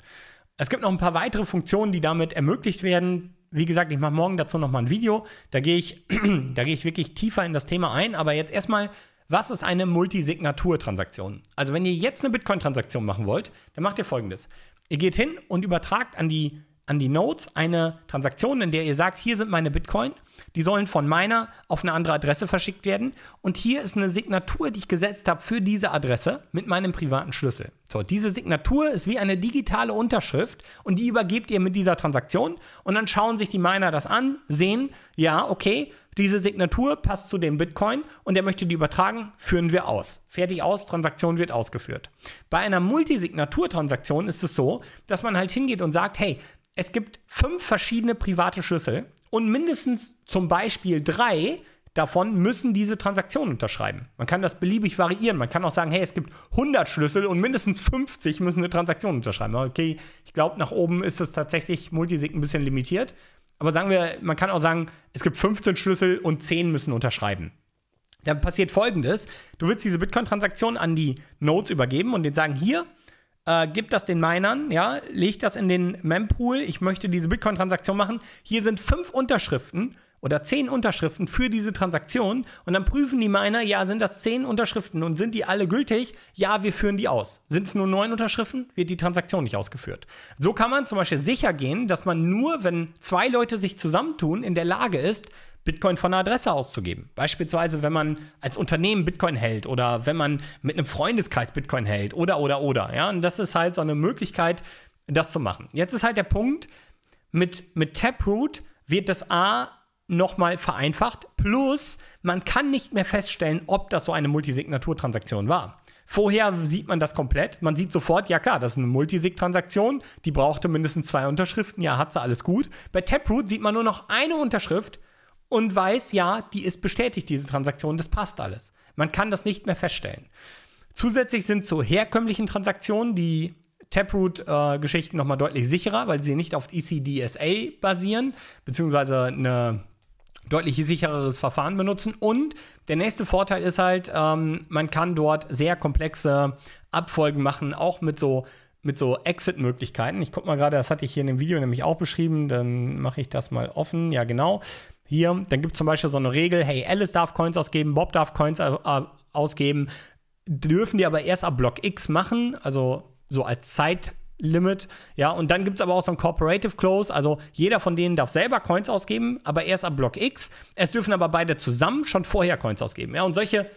Es gibt noch ein paar weitere Funktionen, die damit ermöglicht werden wie gesagt, ich mache morgen dazu nochmal ein Video. Da gehe ich, da gehe ich wirklich tiefer in das Thema ein. Aber jetzt erstmal, was ist eine Multisignatur-Transaktion? Also, wenn ihr jetzt eine Bitcoin-Transaktion machen wollt, dann macht ihr folgendes. Ihr geht hin und übertragt an die, an die Nodes eine Transaktion, in der ihr sagt, hier sind meine Bitcoin. Die sollen von meiner auf eine andere Adresse verschickt werden. Und hier ist eine Signatur, die ich gesetzt habe für diese Adresse mit meinem privaten Schlüssel. So, diese Signatur ist wie eine digitale Unterschrift und die übergebt ihr mit dieser Transaktion. Und dann schauen sich die Miner das an, sehen, ja, okay, diese Signatur passt zu dem Bitcoin und er möchte die übertragen, führen wir aus. Fertig aus, Transaktion wird ausgeführt. Bei einer Multisignatur-Transaktion ist es so, dass man halt hingeht und sagt, hey, es gibt fünf verschiedene private Schlüssel und mindestens zum Beispiel drei davon müssen diese Transaktion unterschreiben. Man kann das beliebig variieren. Man kann auch sagen, hey, es gibt 100 Schlüssel und mindestens 50 müssen eine Transaktion unterschreiben. Okay, ich glaube, nach oben ist das tatsächlich Multisig ein bisschen limitiert. Aber sagen wir, man kann auch sagen, es gibt 15 Schlüssel und 10 müssen unterschreiben. Dann passiert folgendes: Du willst diese Bitcoin-Transaktion an die Nodes übergeben und denen sagen, hier, äh, gib das den Minern, ja, leg das in den Mempool, ich möchte diese Bitcoin-Transaktion machen. Hier sind fünf Unterschriften oder zehn Unterschriften für diese Transaktion und dann prüfen die Miner, ja, sind das zehn Unterschriften und sind die alle gültig? Ja, wir führen die aus. Sind es nur neun Unterschriften, wird die Transaktion nicht ausgeführt. So kann man zum Beispiel sicher gehen, dass man nur, wenn zwei Leute sich zusammentun, in der Lage ist, Bitcoin von einer Adresse auszugeben. Beispielsweise, wenn man als Unternehmen Bitcoin hält oder wenn man mit einem Freundeskreis Bitcoin hält oder, oder, oder. Ja, und das ist halt so eine Möglichkeit, das zu machen. Jetzt ist halt der Punkt, mit, mit Taproot wird das A nochmal vereinfacht. Plus, man kann nicht mehr feststellen, ob das so eine Multisignaturtransaktion war. Vorher sieht man das komplett. Man sieht sofort, ja klar, das ist eine Multisig-Transaktion. Die brauchte mindestens zwei Unterschriften. Ja, hat sie alles gut. Bei Taproot sieht man nur noch eine Unterschrift und weiß, ja, die ist bestätigt, diese Transaktion, das passt alles. Man kann das nicht mehr feststellen. Zusätzlich sind zu herkömmlichen Transaktionen die Taproot-Geschichten äh, nochmal deutlich sicherer, weil sie nicht auf ECDSA basieren, beziehungsweise ein deutlich sichereres Verfahren benutzen. Und der nächste Vorteil ist halt, ähm, man kann dort sehr komplexe Abfolgen machen, auch mit so mit so Exit-Möglichkeiten. Ich gucke mal gerade, das hatte ich hier in dem Video nämlich auch beschrieben, dann mache ich das mal offen. Ja, genau hier, dann gibt es zum Beispiel so eine Regel, hey, Alice darf Coins ausgeben, Bob darf Coins äh, äh, ausgeben, dürfen die aber erst ab Block X machen, also so als Zeitlimit. Ja, und dann gibt es aber auch so ein Corporative Close, also jeder von denen darf selber Coins ausgeben, aber erst ab Block X. Es dürfen aber beide zusammen schon vorher Coins ausgeben. Ja, und solche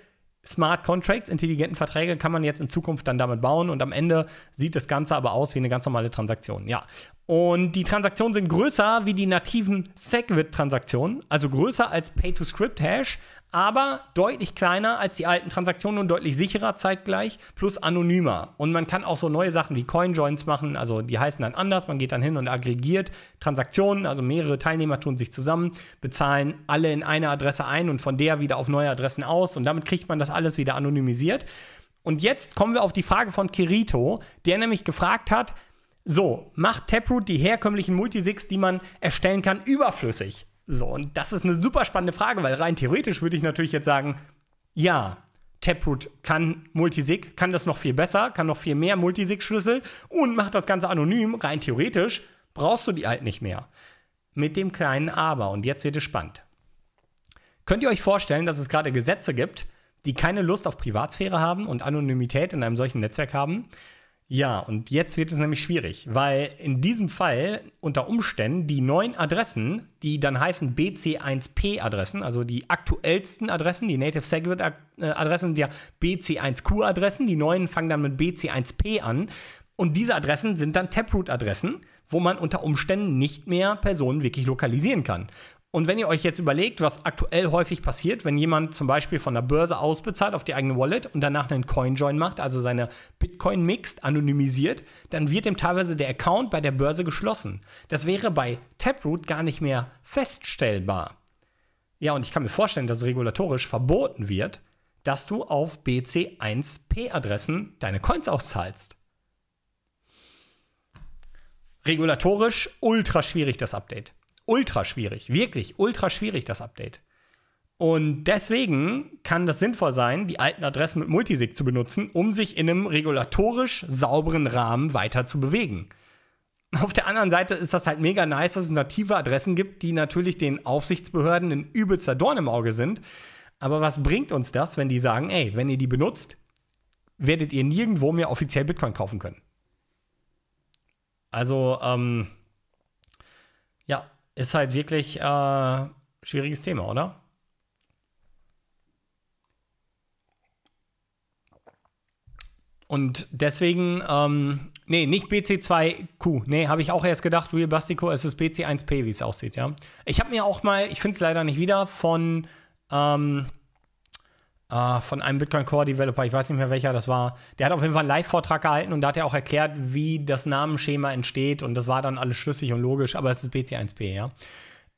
Smart Contracts, intelligenten Verträge kann man jetzt in Zukunft dann damit bauen und am Ende sieht das Ganze aber aus wie eine ganz normale Transaktion. Ja, und die Transaktionen sind größer wie die nativen SegWit-Transaktionen, also größer als Pay-to-Script-Hash, aber deutlich kleiner als die alten Transaktionen und deutlich sicherer zeitgleich, plus anonymer. Und man kann auch so neue Sachen wie Coinjoins machen, also die heißen dann anders, man geht dann hin und aggregiert Transaktionen, also mehrere Teilnehmer tun sich zusammen, bezahlen alle in eine Adresse ein und von der wieder auf neue Adressen aus und damit kriegt man das alles wieder anonymisiert. Und jetzt kommen wir auf die Frage von Kirito, der nämlich gefragt hat, so, macht Taproot die herkömmlichen Multisigs, die man erstellen kann, überflüssig? So, und das ist eine super spannende Frage, weil rein theoretisch würde ich natürlich jetzt sagen, ja, Taproot kann Multisig, kann das noch viel besser, kann noch viel mehr Multisig-Schlüssel und macht das Ganze anonym. Rein theoretisch brauchst du die alt nicht mehr. Mit dem kleinen Aber. Und jetzt wird es spannend. Könnt ihr euch vorstellen, dass es gerade Gesetze gibt, die keine Lust auf Privatsphäre haben und Anonymität in einem solchen Netzwerk haben? Ja, und jetzt wird es nämlich schwierig, weil in diesem Fall unter Umständen die neuen Adressen, die dann heißen BC1P-Adressen, also die aktuellsten Adressen, die Native Segwit-Adressen äh, sind ja BC1Q-Adressen, die neuen fangen dann mit BC1P an. Und diese Adressen sind dann Taproot-Adressen, wo man unter Umständen nicht mehr Personen wirklich lokalisieren kann. Und wenn ihr euch jetzt überlegt, was aktuell häufig passiert, wenn jemand zum Beispiel von der Börse ausbezahlt auf die eigene Wallet und danach einen Coinjoin macht, also seine Bitcoin mixt, anonymisiert, dann wird ihm teilweise der Account bei der Börse geschlossen. Das wäre bei Taproot gar nicht mehr feststellbar. Ja, und ich kann mir vorstellen, dass regulatorisch verboten wird, dass du auf BC1P-Adressen deine Coins auszahlst. Regulatorisch ultra schwierig das Update ultra schwierig, wirklich ultra schwierig, das Update. Und deswegen kann das sinnvoll sein, die alten Adressen mit Multisig zu benutzen, um sich in einem regulatorisch sauberen Rahmen weiter zu bewegen. Auf der anderen Seite ist das halt mega nice, dass es native Adressen gibt, die natürlich den Aufsichtsbehörden ein übelster Dorn im Auge sind. Aber was bringt uns das, wenn die sagen, ey, wenn ihr die benutzt, werdet ihr nirgendwo mehr offiziell Bitcoin kaufen können? Also, ähm, ist halt wirklich äh, schwieriges Thema, oder? Und deswegen, ähm, nee, nicht BC2Q. Nee, habe ich auch erst gedacht, Real Bastico, es ist BC1P, wie es aussieht, ja. Ich habe mir auch mal, ich finde es leider nicht wieder, von ähm, äh, von einem Bitcoin Core Developer, ich weiß nicht mehr welcher das war. Der hat auf jeden Fall einen Live-Vortrag gehalten und da hat er auch erklärt, wie das Namenschema entsteht und das war dann alles schlüssig und logisch, aber es ist BC1P, ja.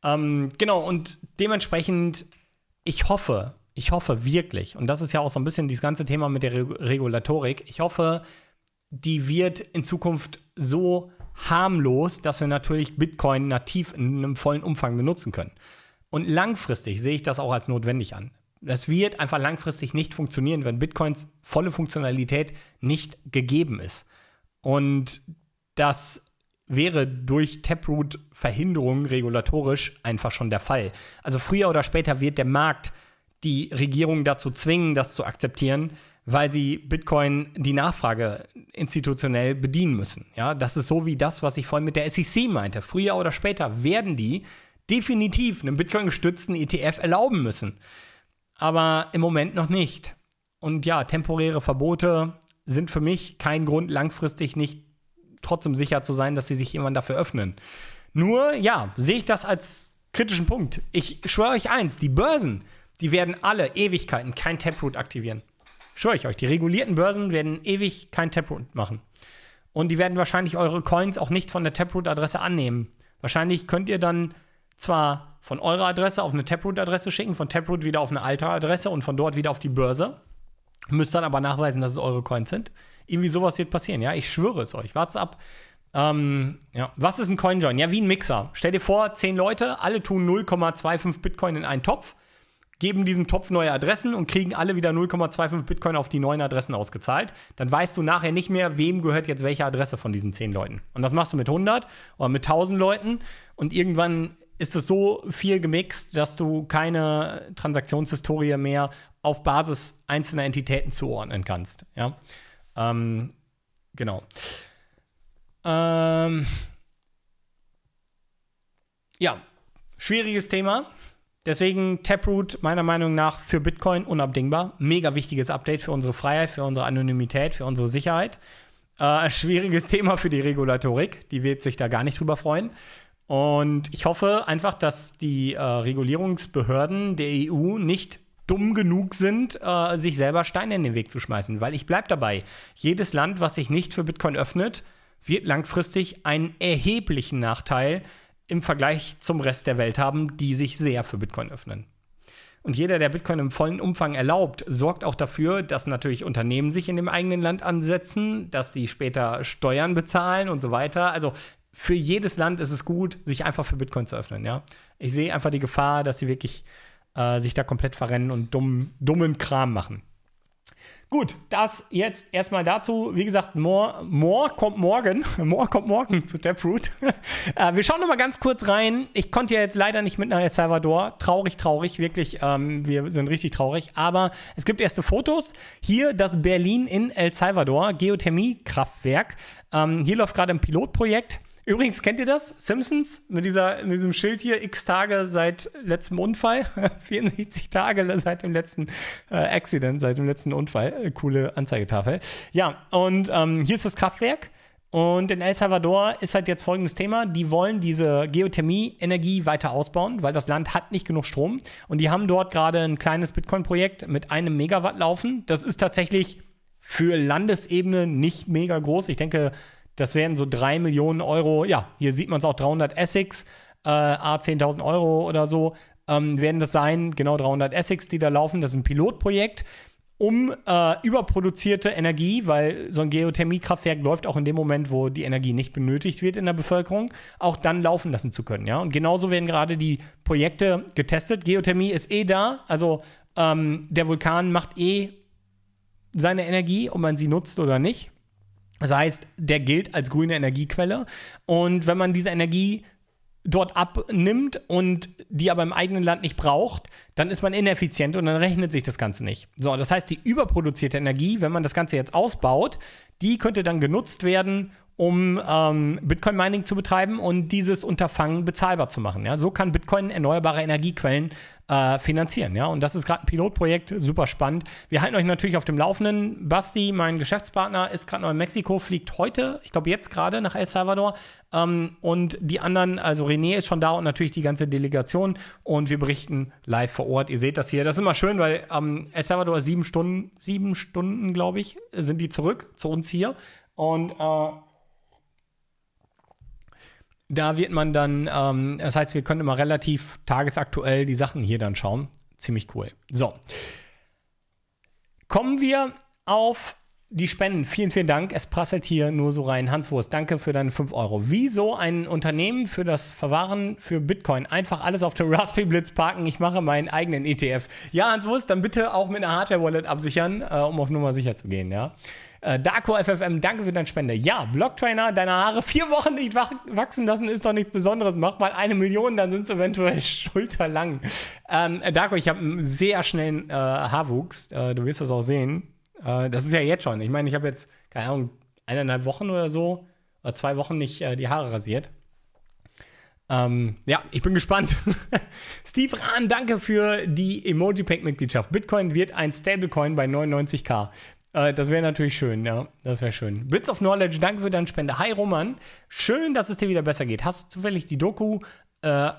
Ähm, genau, und dementsprechend, ich hoffe, ich hoffe wirklich, und das ist ja auch so ein bisschen dieses ganze Thema mit der Reg Regulatorik, ich hoffe, die wird in Zukunft so harmlos, dass wir natürlich Bitcoin nativ in einem vollen Umfang benutzen können. Und langfristig sehe ich das auch als notwendig an. Das wird einfach langfristig nicht funktionieren, wenn Bitcoins volle Funktionalität nicht gegeben ist. Und das wäre durch Taproot-Verhinderungen regulatorisch einfach schon der Fall. Also früher oder später wird der Markt die Regierung dazu zwingen, das zu akzeptieren, weil sie Bitcoin die Nachfrage institutionell bedienen müssen. Ja, das ist so wie das, was ich vorhin mit der SEC meinte. Früher oder später werden die definitiv einen Bitcoin-gestützten ETF erlauben müssen aber im Moment noch nicht. Und ja, temporäre Verbote sind für mich kein Grund, langfristig nicht trotzdem sicher zu sein, dass sie sich jemand dafür öffnen. Nur, ja, sehe ich das als kritischen Punkt. Ich schwöre euch eins, die Börsen, die werden alle Ewigkeiten kein Taproot aktivieren. Schwöre ich euch, die regulierten Börsen werden ewig kein Taproot machen. Und die werden wahrscheinlich eure Coins auch nicht von der Taproot-Adresse annehmen. Wahrscheinlich könnt ihr dann zwar von eurer Adresse auf eine Taproot-Adresse schicken, von Taproot wieder auf eine alte adresse und von dort wieder auf die Börse. Müsst dann aber nachweisen, dass es eure Coins sind. Irgendwie sowas wird passieren, ja? Ich schwöre es euch. Wart's ab. Ähm, ja. Was ist ein CoinJoin? Ja, wie ein Mixer. Stell dir vor, 10 Leute, alle tun 0,25 Bitcoin in einen Topf, geben diesem Topf neue Adressen und kriegen alle wieder 0,25 Bitcoin auf die neuen Adressen ausgezahlt. Dann weißt du nachher nicht mehr, wem gehört jetzt welche Adresse von diesen 10 Leuten. Und das machst du mit 100 oder mit 1000 Leuten und irgendwann ist es so viel gemixt, dass du keine Transaktionshistorie mehr auf Basis einzelner Entitäten zuordnen kannst. Ja? Ähm, genau. Ähm, ja, schwieriges Thema. Deswegen Taproot meiner Meinung nach für Bitcoin unabdingbar. Mega wichtiges Update für unsere Freiheit, für unsere Anonymität, für unsere Sicherheit. Äh, schwieriges Thema für die Regulatorik. Die wird sich da gar nicht drüber freuen. Und ich hoffe einfach, dass die äh, Regulierungsbehörden der EU nicht dumm genug sind, äh, sich selber Steine in den Weg zu schmeißen. Weil ich bleibe dabei, jedes Land, was sich nicht für Bitcoin öffnet, wird langfristig einen erheblichen Nachteil im Vergleich zum Rest der Welt haben, die sich sehr für Bitcoin öffnen. Und jeder, der Bitcoin im vollen Umfang erlaubt, sorgt auch dafür, dass natürlich Unternehmen sich in dem eigenen Land ansetzen, dass die später Steuern bezahlen und so weiter. Also für jedes Land ist es gut, sich einfach für Bitcoin zu öffnen, ja. Ich sehe einfach die Gefahr, dass sie wirklich äh, sich da komplett verrennen und dumm, dummen Kram machen. Gut, das jetzt erstmal dazu. Wie gesagt, more, more kommt morgen. More kommt morgen zu Taproot. äh, wir schauen nochmal ganz kurz rein. Ich konnte ja jetzt leider nicht mit nach El Salvador. Traurig, traurig, wirklich. Ähm, wir sind richtig traurig. Aber es gibt erste Fotos. Hier das Berlin in El Salvador, Geothermiekraftwerk. Ähm, hier läuft gerade ein Pilotprojekt. Übrigens, kennt ihr das? Simpsons mit, dieser, mit diesem Schild hier, x Tage seit letztem Unfall, 64 Tage seit dem letzten äh, Accident, seit dem letzten Unfall. Äh, coole Anzeigetafel. Ja, und ähm, hier ist das Kraftwerk. Und in El Salvador ist halt jetzt folgendes Thema. Die wollen diese Geothermie-Energie weiter ausbauen, weil das Land hat nicht genug Strom. Und die haben dort gerade ein kleines Bitcoin-Projekt mit einem Megawatt laufen. Das ist tatsächlich für Landesebene nicht mega groß. Ich denke, das wären so 3 Millionen Euro. Ja, hier sieht man es auch, 300 Essex, äh, A 10.000 Euro oder so, ähm, werden das sein. Genau 300 Essex, die da laufen. Das ist ein Pilotprojekt um äh, überproduzierte Energie, weil so ein Geothermiekraftwerk läuft auch in dem Moment, wo die Energie nicht benötigt wird in der Bevölkerung, auch dann laufen lassen zu können. Ja? Und genauso werden gerade die Projekte getestet. Geothermie ist eh da, also ähm, der Vulkan macht eh seine Energie, ob man sie nutzt oder nicht. Das heißt, der gilt als grüne Energiequelle. Und wenn man diese Energie dort abnimmt und die aber im eigenen Land nicht braucht, dann ist man ineffizient und dann rechnet sich das Ganze nicht. So, das heißt, die überproduzierte Energie, wenn man das Ganze jetzt ausbaut, die könnte dann genutzt werden, um ähm, Bitcoin Mining zu betreiben und dieses Unterfangen bezahlbar zu machen. Ja? So kann Bitcoin erneuerbare Energiequellen äh, finanzieren. Ja? Und das ist gerade ein Pilotprojekt, super spannend. Wir halten euch natürlich auf dem Laufenden. Basti, mein Geschäftspartner, ist gerade noch in Mexiko, fliegt heute, ich glaube jetzt gerade nach El Salvador. Ähm, und die anderen, also René ist schon da und natürlich die ganze Delegation. Und wir berichten live vor Ort. Ihr seht das hier. Das ist immer schön, weil ähm, El Salvador sieben Stunden, sieben Stunden, glaube ich, sind die zurück zu uns hier. Und äh, da wird man dann, ähm, das heißt, wir können immer relativ tagesaktuell die Sachen hier dann schauen. Ziemlich cool. So. Kommen wir auf die Spenden. Vielen, vielen Dank. Es prasselt hier nur so rein. Hans Wurst, danke für deine 5 Euro. Wieso ein Unternehmen für das Verwahren für Bitcoin? Einfach alles auf der Raspberry Blitz parken. Ich mache meinen eigenen ETF. Ja, Hans Wurst, dann bitte auch mit einer Hardware-Wallet absichern, äh, um auf Nummer sicher zu gehen, ja. Äh, Darko FFM, danke für deine Spende. Ja, Blocktrainer, deine Haare vier Wochen nicht wachsen lassen ist doch nichts Besonderes. Mach mal eine Million, dann sind es eventuell schulterlang. Ähm, äh, Darko, ich habe einen sehr schnellen äh, Haarwuchs. Äh, du wirst das auch sehen. Äh, das ist ja jetzt schon. Ich meine, ich habe jetzt, keine Ahnung, eineinhalb Wochen oder so, oder zwei Wochen nicht äh, die Haare rasiert. Ähm, ja, ich bin gespannt. Steve Rahn, danke für die Emoji Pack Mitgliedschaft. Bitcoin wird ein Stablecoin bei 99k. Äh, das wäre natürlich schön, ja. Das wäre schön. Bits of Knowledge, danke für deine Spende. Hi Roman, schön, dass es dir wieder besser geht. Hast du zufällig die Doku äh,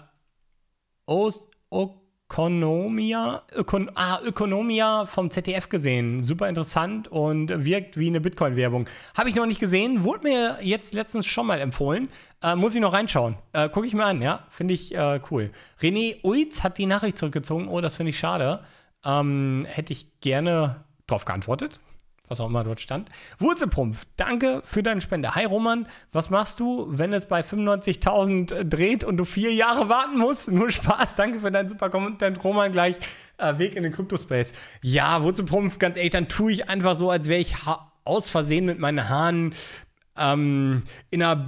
Ökonomia, Ökon ah, Ökonomia vom ZDF gesehen. Super interessant und wirkt wie eine Bitcoin-Werbung. Habe ich noch nicht gesehen, wurde mir jetzt letztens schon mal empfohlen. Äh, muss ich noch reinschauen. Äh, Gucke ich mir an, ja. Finde ich äh, cool. René Uitz hat die Nachricht zurückgezogen. Oh, das finde ich schade. Ähm, hätte ich gerne drauf geantwortet was auch immer dort stand. Wurzelpumpf, danke für deine Spende. Hi Roman, was machst du, wenn es bei 95.000 äh, dreht und du vier Jahre warten musst? Nur Spaß, danke für deinen super Content. Roman gleich äh, Weg in den Kryptospace. Ja, Wurzelpumpf, ganz ehrlich, dann tue ich einfach so, als wäre ich aus Versehen mit meinen Haaren ähm, in einer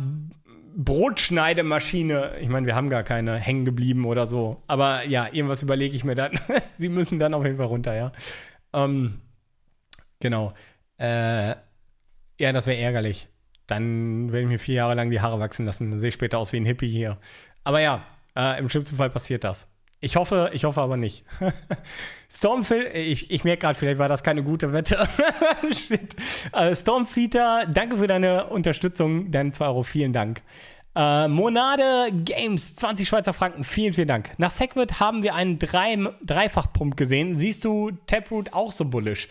Brotschneidemaschine. Ich meine, wir haben gar keine hängen geblieben oder so. Aber ja, irgendwas überlege ich mir dann. Sie müssen dann auf jeden Fall runter, ja. Ähm, genau. Äh, ja, das wäre ärgerlich. Dann werde ich mir vier Jahre lang die Haare wachsen lassen. Dann sehe ich später aus wie ein Hippie hier. Aber ja, äh, im schlimmsten Fall passiert das. Ich hoffe, ich hoffe aber nicht. Stormfil, ich, ich merke gerade, vielleicht war das keine gute Wette. Shit. Äh, Stormfeeder, danke für deine Unterstützung, deine 2 Euro, vielen Dank. Äh, Monade Games, 20 Schweizer Franken, vielen, vielen Dank. Nach Segwit haben wir einen Drei Dreifachpump gesehen. Siehst du Taproot auch so bullisch?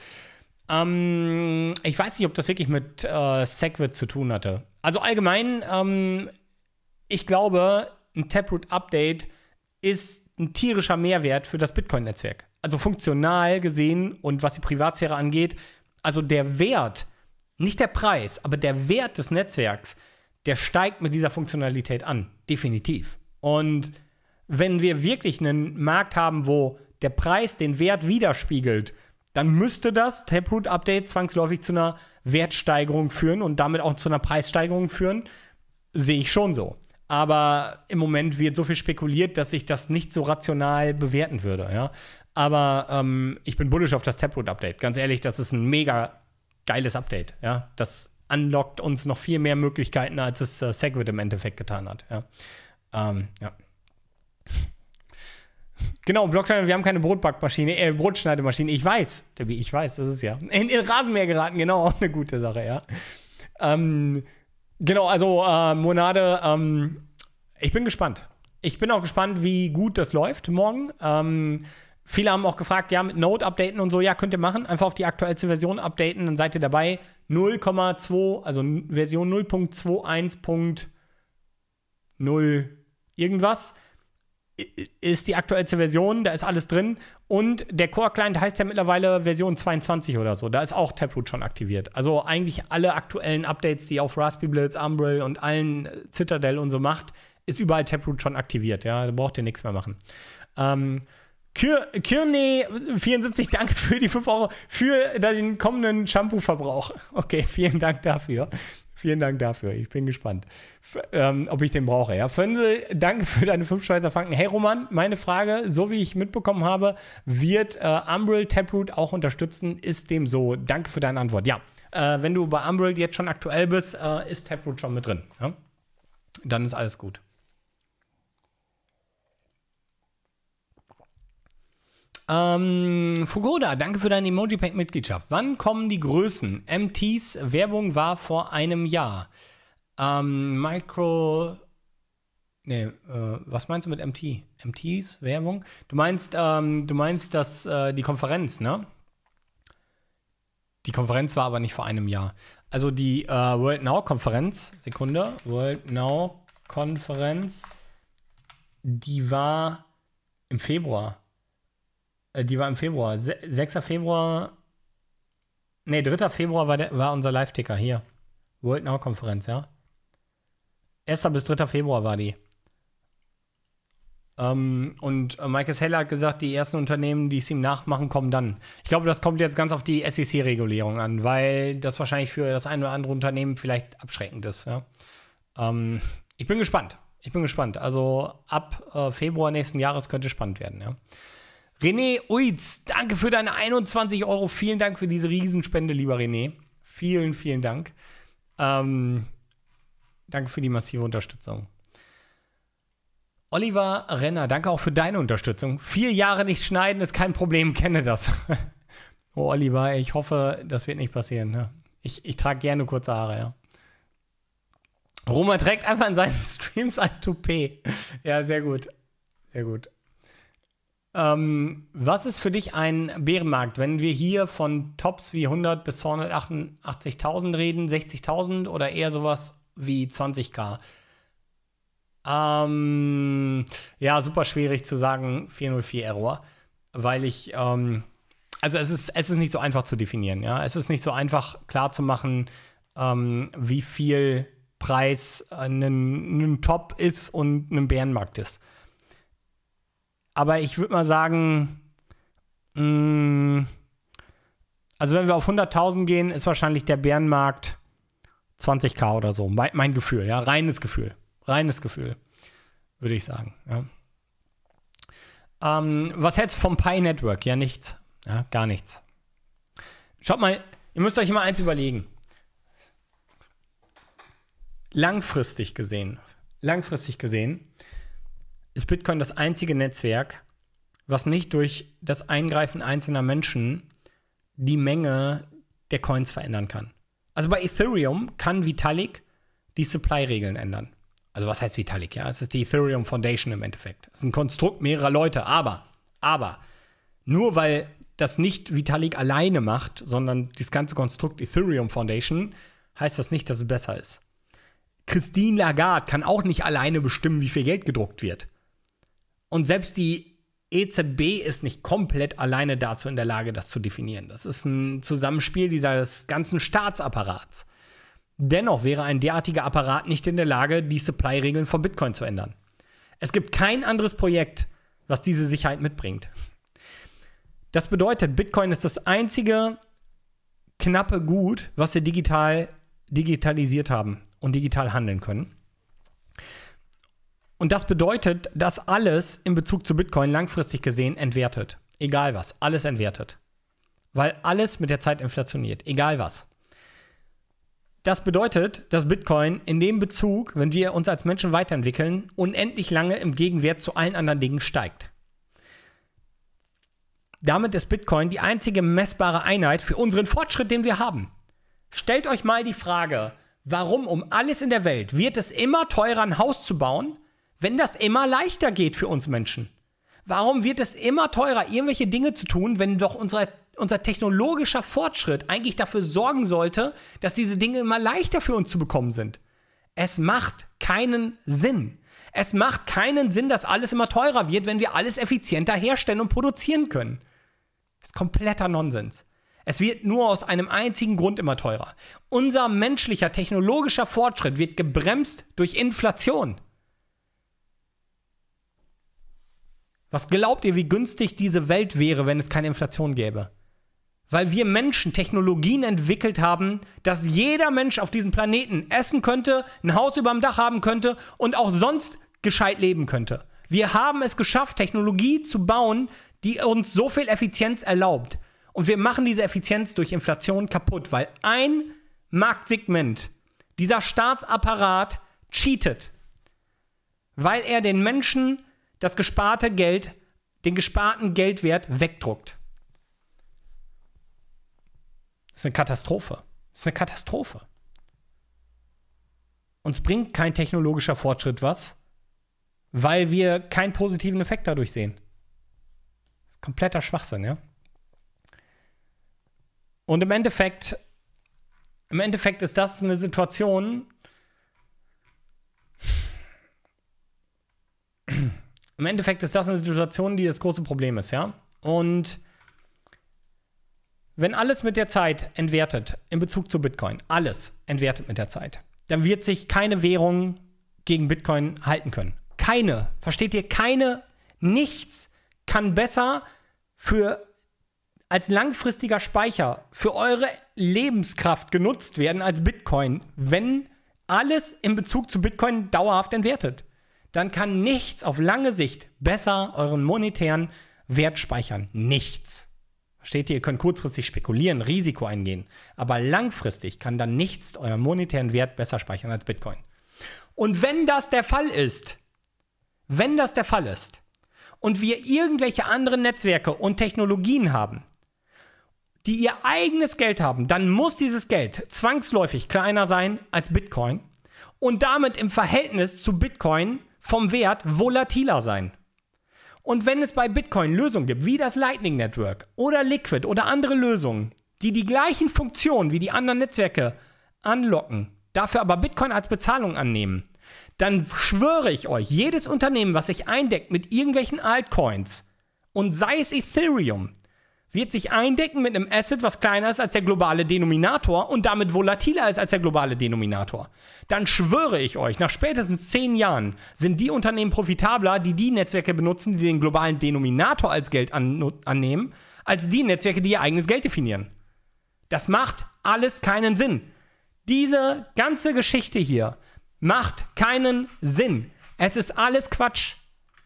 Ähm, ich weiß nicht, ob das wirklich mit äh, Segwit zu tun hatte. Also allgemein, ähm, ich glaube, ein Taproot-Update ist ein tierischer Mehrwert für das Bitcoin-Netzwerk. Also funktional gesehen und was die Privatsphäre angeht, also der Wert, nicht der Preis, aber der Wert des Netzwerks, der steigt mit dieser Funktionalität an, definitiv. Und wenn wir wirklich einen Markt haben, wo der Preis den Wert widerspiegelt, dann müsste das Taproot-Update zwangsläufig zu einer Wertsteigerung führen und damit auch zu einer Preissteigerung führen. Sehe ich schon so. Aber im Moment wird so viel spekuliert, dass ich das nicht so rational bewerten würde. Ja? Aber ähm, ich bin bullish auf das Taproot-Update. Ganz ehrlich, das ist ein mega geiles Update. Ja? Das unlockt uns noch viel mehr Möglichkeiten, als es äh, Segwit im Endeffekt getan hat. Ja. Ähm, ja. Genau, Blockschneider, wir haben keine Brotbackmaschine, äh, Brotschneidemaschine. Ich weiß, Debbie, ich weiß, das ist ja. In, in Rasenmäher geraten, genau, auch eine gute Sache, ja. Ähm, genau, also äh, Monade, ähm, ich bin gespannt. Ich bin auch gespannt, wie gut das läuft morgen. Ähm, viele haben auch gefragt, ja, mit Node updaten und so, ja, könnt ihr machen. Einfach auf die aktuellste Version updaten, dann seid ihr dabei. 0,2, also Version 0.21.0 irgendwas ist die aktuellste Version, da ist alles drin. Und der Core-Client heißt ja mittlerweile Version 22 oder so. Da ist auch Taproot schon aktiviert. Also eigentlich alle aktuellen Updates, die auf Raspberry Blitz, Umbrel und allen äh, Citadel und so macht, ist überall Taproot schon aktiviert. Ja, da braucht ihr nichts mehr machen. Ähm, Kirne74, danke für die 5 Euro, für den kommenden Shampoo-Verbrauch. Okay, vielen Dank dafür. Vielen Dank dafür. Ich bin gespannt, ähm, ob ich den brauche. Ja. Fönsel, danke für deine 5 Schweizer Franken. Hey Roman, meine Frage, so wie ich mitbekommen habe, wird äh, Umbrel Taproot auch unterstützen? Ist dem so? Danke für deine Antwort. Ja, äh, wenn du bei Umbrill jetzt schon aktuell bist, äh, ist Taproot schon mit drin. Ja? Dann ist alles gut. Ähm, Fugoda, danke für deine Emoji-Pack-Mitgliedschaft. Wann kommen die Größen? MTs Werbung war vor einem Jahr. Ähm, Micro. Nee, äh, was meinst du mit MT? MTs Werbung? Du meinst, ähm, du meinst, dass äh, die Konferenz, ne? Die Konferenz war aber nicht vor einem Jahr. Also die äh, World Now Konferenz, Sekunde, World Now Konferenz, die war im Februar. Äh, die war im Februar. 6. Februar. Ne, 3. Februar war, der, war unser Live-Ticker hier. World Now-Konferenz, ja. 1. bis 3. Februar war die. Ähm, und äh, Michael Heller hat gesagt, die ersten Unternehmen, die es ihm nachmachen, kommen dann. Ich glaube, das kommt jetzt ganz auf die SEC-Regulierung an, weil das wahrscheinlich für das ein oder andere Unternehmen vielleicht abschreckend ist. Ja? Ähm, ich bin gespannt. Ich bin gespannt. Also ab äh, Februar nächsten Jahres könnte spannend werden. Ja? René Uitz, danke für deine 21 Euro. Vielen Dank für diese Riesenspende, lieber René. Vielen, vielen Dank. Ähm, danke für die massive Unterstützung. Oliver Renner, danke auch für deine Unterstützung. Vier Jahre nicht schneiden ist kein Problem, kenne das. oh, Oliver, ich hoffe, das wird nicht passieren. Ne? Ich, ich trage gerne kurze Haare, ja. Roma trägt einfach in seinen Streams ein Toupet. Ja, sehr gut. Sehr gut. Ähm, was ist für dich ein Bärenmarkt, wenn wir hier von Tops wie 100 bis 288.000 reden, 60.000 oder eher sowas wie 20k? Ähm, ja, super schwierig zu sagen, 404 Error, weil ich, ähm, also es ist, es ist nicht so einfach zu definieren, ja. Es ist nicht so einfach klar zu machen, ähm, wie viel Preis äh, ein Top ist und ein Bärenmarkt ist. Aber ich würde mal sagen, mh, mm, also wenn wir auf 100.000 gehen, ist wahrscheinlich der Bärenmarkt 20k oder so. Mein, mein Gefühl, ja, reines Gefühl. Reines Gefühl, würde ich sagen. Ja. Ähm, was hältst du vom Pi Network? Ja, nichts. Ja, gar nichts. Schaut mal, ihr müsst euch immer eins überlegen. Langfristig gesehen, langfristig gesehen, ist Bitcoin das einzige Netzwerk, was nicht durch das Eingreifen einzelner Menschen die Menge der Coins verändern kann. Also bei Ethereum kann Vitalik die Supply-Regeln ändern. Also was heißt Vitalik? Ja, es ist die Ethereum Foundation im Endeffekt. Es ist ein Konstrukt mehrerer Leute. Aber, aber, nur weil das nicht Vitalik alleine macht, sondern das ganze Konstrukt Ethereum Foundation, heißt das nicht, dass es besser ist. Christine Lagarde kann auch nicht alleine bestimmen, wie viel Geld gedruckt wird. Und selbst die EZB ist nicht komplett alleine dazu in der Lage, das zu definieren. Das ist ein Zusammenspiel dieses ganzen Staatsapparats. Dennoch wäre ein derartiger Apparat nicht in der Lage, die Supply-Regeln von Bitcoin zu ändern. Es gibt kein anderes Projekt, was diese Sicherheit mitbringt. Das bedeutet, Bitcoin ist das einzige knappe Gut, was wir digital digitalisiert haben und digital handeln können. Und das bedeutet, dass alles in Bezug zu Bitcoin langfristig gesehen entwertet. Egal was, alles entwertet. Weil alles mit der Zeit inflationiert, egal was. Das bedeutet, dass Bitcoin in dem Bezug, wenn wir uns als Menschen weiterentwickeln, unendlich lange im Gegenwert zu allen anderen Dingen steigt. Damit ist Bitcoin die einzige messbare Einheit für unseren Fortschritt, den wir haben. Stellt euch mal die Frage, warum um alles in der Welt wird es immer teurer, ein Haus zu bauen, wenn das immer leichter geht für uns Menschen? Warum wird es immer teurer, irgendwelche Dinge zu tun, wenn doch unsere, unser technologischer Fortschritt eigentlich dafür sorgen sollte, dass diese Dinge immer leichter für uns zu bekommen sind? Es macht keinen Sinn. Es macht keinen Sinn, dass alles immer teurer wird, wenn wir alles effizienter herstellen und produzieren können. Das ist kompletter Nonsens. Es wird nur aus einem einzigen Grund immer teurer. Unser menschlicher technologischer Fortschritt wird gebremst durch Inflation. Was glaubt ihr, wie günstig diese Welt wäre, wenn es keine Inflation gäbe? Weil wir Menschen Technologien entwickelt haben, dass jeder Mensch auf diesem Planeten essen könnte, ein Haus über dem Dach haben könnte und auch sonst gescheit leben könnte. Wir haben es geschafft, Technologie zu bauen, die uns so viel Effizienz erlaubt. Und wir machen diese Effizienz durch Inflation kaputt, weil ein Marktsegment, dieser Staatsapparat, cheatet. Weil er den Menschen das gesparte Geld, den gesparten Geldwert wegdruckt. Das ist eine Katastrophe. Das ist eine Katastrophe. Uns bringt kein technologischer Fortschritt was, weil wir keinen positiven Effekt dadurch sehen. Das ist kompletter Schwachsinn, ja. Und im Endeffekt, im Endeffekt ist das eine Situation, im Endeffekt ist das eine Situation, die das große Problem ist, ja. Und wenn alles mit der Zeit entwertet, in Bezug zu Bitcoin, alles entwertet mit der Zeit, dann wird sich keine Währung gegen Bitcoin halten können. Keine, versteht ihr, keine, nichts kann besser für als langfristiger Speicher für eure Lebenskraft genutzt werden als Bitcoin, wenn alles in Bezug zu Bitcoin dauerhaft entwertet dann kann nichts auf lange Sicht besser euren monetären Wert speichern. Nichts. Versteht ihr? Ihr könnt kurzfristig spekulieren, Risiko eingehen, aber langfristig kann dann nichts euren monetären Wert besser speichern als Bitcoin. Und wenn das der Fall ist, wenn das der Fall ist und wir irgendwelche anderen Netzwerke und Technologien haben, die ihr eigenes Geld haben, dann muss dieses Geld zwangsläufig kleiner sein als Bitcoin und damit im Verhältnis zu Bitcoin vom Wert volatiler sein. Und wenn es bei Bitcoin Lösungen gibt, wie das Lightning Network oder Liquid oder andere Lösungen, die die gleichen Funktionen wie die anderen Netzwerke anlocken, dafür aber Bitcoin als Bezahlung annehmen, dann schwöre ich euch, jedes Unternehmen, was sich eindeckt mit irgendwelchen Altcoins, und sei es Ethereum, wird sich eindecken mit einem Asset, was kleiner ist als der globale Denominator und damit volatiler ist als der globale Denominator. Dann schwöre ich euch, nach spätestens zehn Jahren sind die Unternehmen profitabler, die die Netzwerke benutzen, die den globalen Denominator als Geld an annehmen, als die Netzwerke, die ihr eigenes Geld definieren. Das macht alles keinen Sinn. Diese ganze Geschichte hier macht keinen Sinn. Es ist alles Quatsch.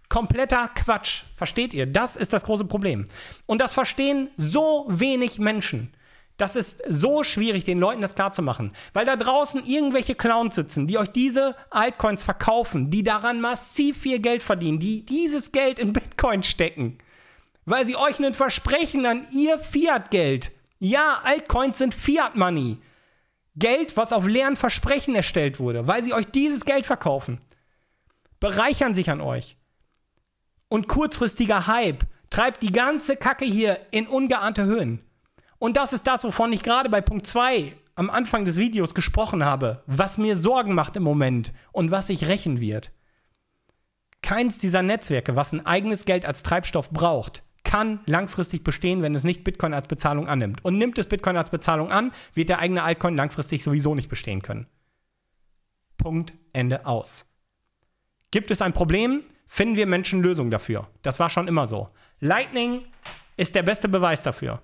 Kompletter Quatsch. Versteht ihr? Das ist das große Problem. Und das verstehen so wenig Menschen. Das ist so schwierig, den Leuten das klarzumachen, weil da draußen irgendwelche Clowns sitzen, die euch diese Altcoins verkaufen, die daran massiv viel Geld verdienen, die dieses Geld in Bitcoin stecken, weil sie euch ein Versprechen an ihr Fiat-Geld. Ja, Altcoins sind Fiat-Money. Geld, was auf leeren Versprechen erstellt wurde, weil sie euch dieses Geld verkaufen. Bereichern sich an euch und kurzfristiger Hype treibt die ganze Kacke hier in ungeahnte Höhen. Und das ist das, wovon ich gerade bei Punkt 2 am Anfang des Videos gesprochen habe, was mir Sorgen macht im Moment und was sich rächen wird. Keins dieser Netzwerke, was ein eigenes Geld als Treibstoff braucht, kann langfristig bestehen, wenn es nicht Bitcoin als Bezahlung annimmt. Und nimmt es Bitcoin als Bezahlung an, wird der eigene Altcoin langfristig sowieso nicht bestehen können. Punkt, Ende aus. Gibt es ein Problem? finden wir Menschen Lösungen dafür. Das war schon immer so. Lightning ist der beste Beweis dafür.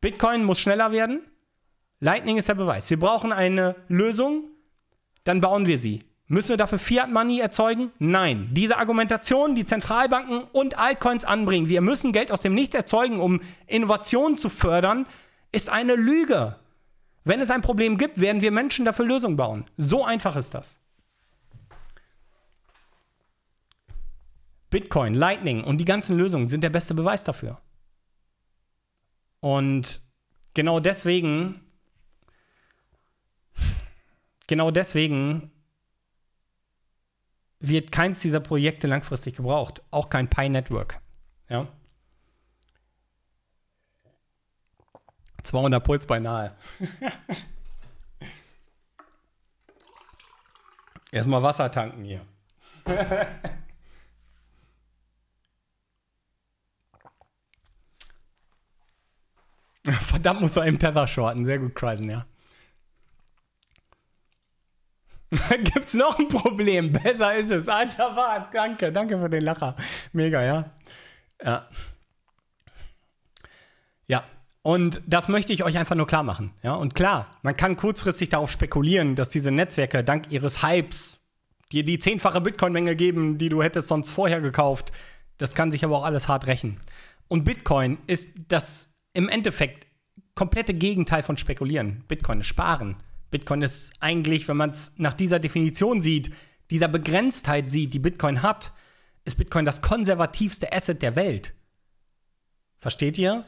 Bitcoin muss schneller werden. Lightning ist der Beweis. Wir brauchen eine Lösung, dann bauen wir sie. Müssen wir dafür Fiat Money erzeugen? Nein. Diese Argumentation, die Zentralbanken und Altcoins anbringen, wir müssen Geld aus dem Nichts erzeugen, um Innovationen zu fördern, ist eine Lüge. Wenn es ein Problem gibt, werden wir Menschen dafür Lösungen bauen. So einfach ist das. Bitcoin, Lightning und die ganzen Lösungen sind der beste Beweis dafür. Und genau deswegen, genau deswegen wird keins dieser Projekte langfristig gebraucht, auch kein Pi Network. Ja. 200 Puls beinahe. Erstmal Wasser tanken hier. Verdammt, muss er im Tether shorten. Sehr gut, Kreisen, ja. Gibt's noch ein Problem? Besser ist es. Alter, wart. Danke, danke für den Lacher. Mega, ja. Ja. Ja. Und das möchte ich euch einfach nur klar machen. Ja, und klar, man kann kurzfristig darauf spekulieren, dass diese Netzwerke dank ihres Hypes dir die zehnfache Bitcoin-Menge geben, die du hättest sonst vorher gekauft. Das kann sich aber auch alles hart rächen. Und Bitcoin ist das im Endeffekt komplette Gegenteil von spekulieren. Bitcoin ist sparen. Bitcoin ist eigentlich, wenn man es nach dieser Definition sieht, dieser Begrenztheit sieht, die Bitcoin hat, ist Bitcoin das konservativste Asset der Welt. Versteht ihr?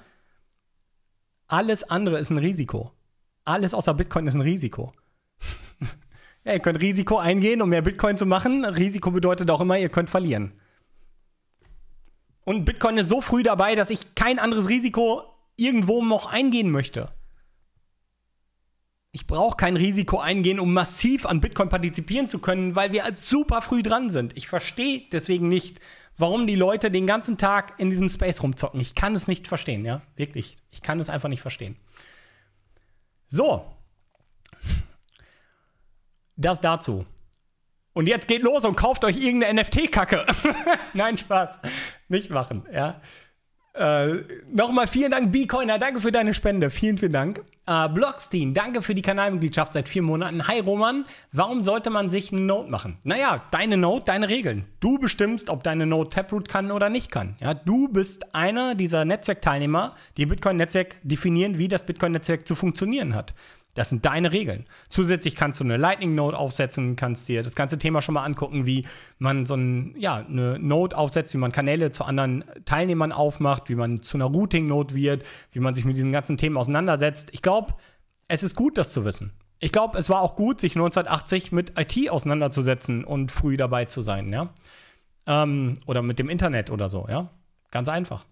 Alles andere ist ein Risiko. Alles außer Bitcoin ist ein Risiko. ja, ihr könnt Risiko eingehen, um mehr Bitcoin zu machen. Risiko bedeutet auch immer, ihr könnt verlieren. Und Bitcoin ist so früh dabei, dass ich kein anderes Risiko irgendwo noch eingehen möchte. Ich brauche kein Risiko eingehen, um massiv an Bitcoin partizipieren zu können, weil wir als super früh dran sind. Ich verstehe deswegen nicht, warum die Leute den ganzen Tag in diesem Space rumzocken. Ich kann es nicht verstehen, ja, wirklich. Ich kann es einfach nicht verstehen. So. Das dazu. Und jetzt geht los und kauft euch irgendeine NFT-Kacke. Nein, Spaß. Nicht machen, ja. Äh, Nochmal vielen Dank, Bitcoiner, danke für deine Spende. Vielen, vielen Dank. Äh, Blockstein, danke für die Kanalmitgliedschaft seit vier Monaten. Hi Roman, warum sollte man sich eine Note machen? Naja, deine Note, deine Regeln. Du bestimmst, ob deine Note Taproot kann oder nicht kann. Ja, du bist einer dieser Netzwerkteilnehmer, die Bitcoin-Netzwerk definieren, wie das Bitcoin-Netzwerk zu funktionieren hat. Das sind deine Regeln. Zusätzlich kannst du eine Lightning Note aufsetzen, kannst dir das ganze Thema schon mal angucken, wie man so ein, ja, eine Note aufsetzt, wie man Kanäle zu anderen Teilnehmern aufmacht, wie man zu einer Routing Note wird, wie man sich mit diesen ganzen Themen auseinandersetzt. Ich glaube, es ist gut, das zu wissen. Ich glaube, es war auch gut, sich 1980 mit IT auseinanderzusetzen und früh dabei zu sein, ja. Ähm, oder mit dem Internet oder so, ja. Ganz einfach.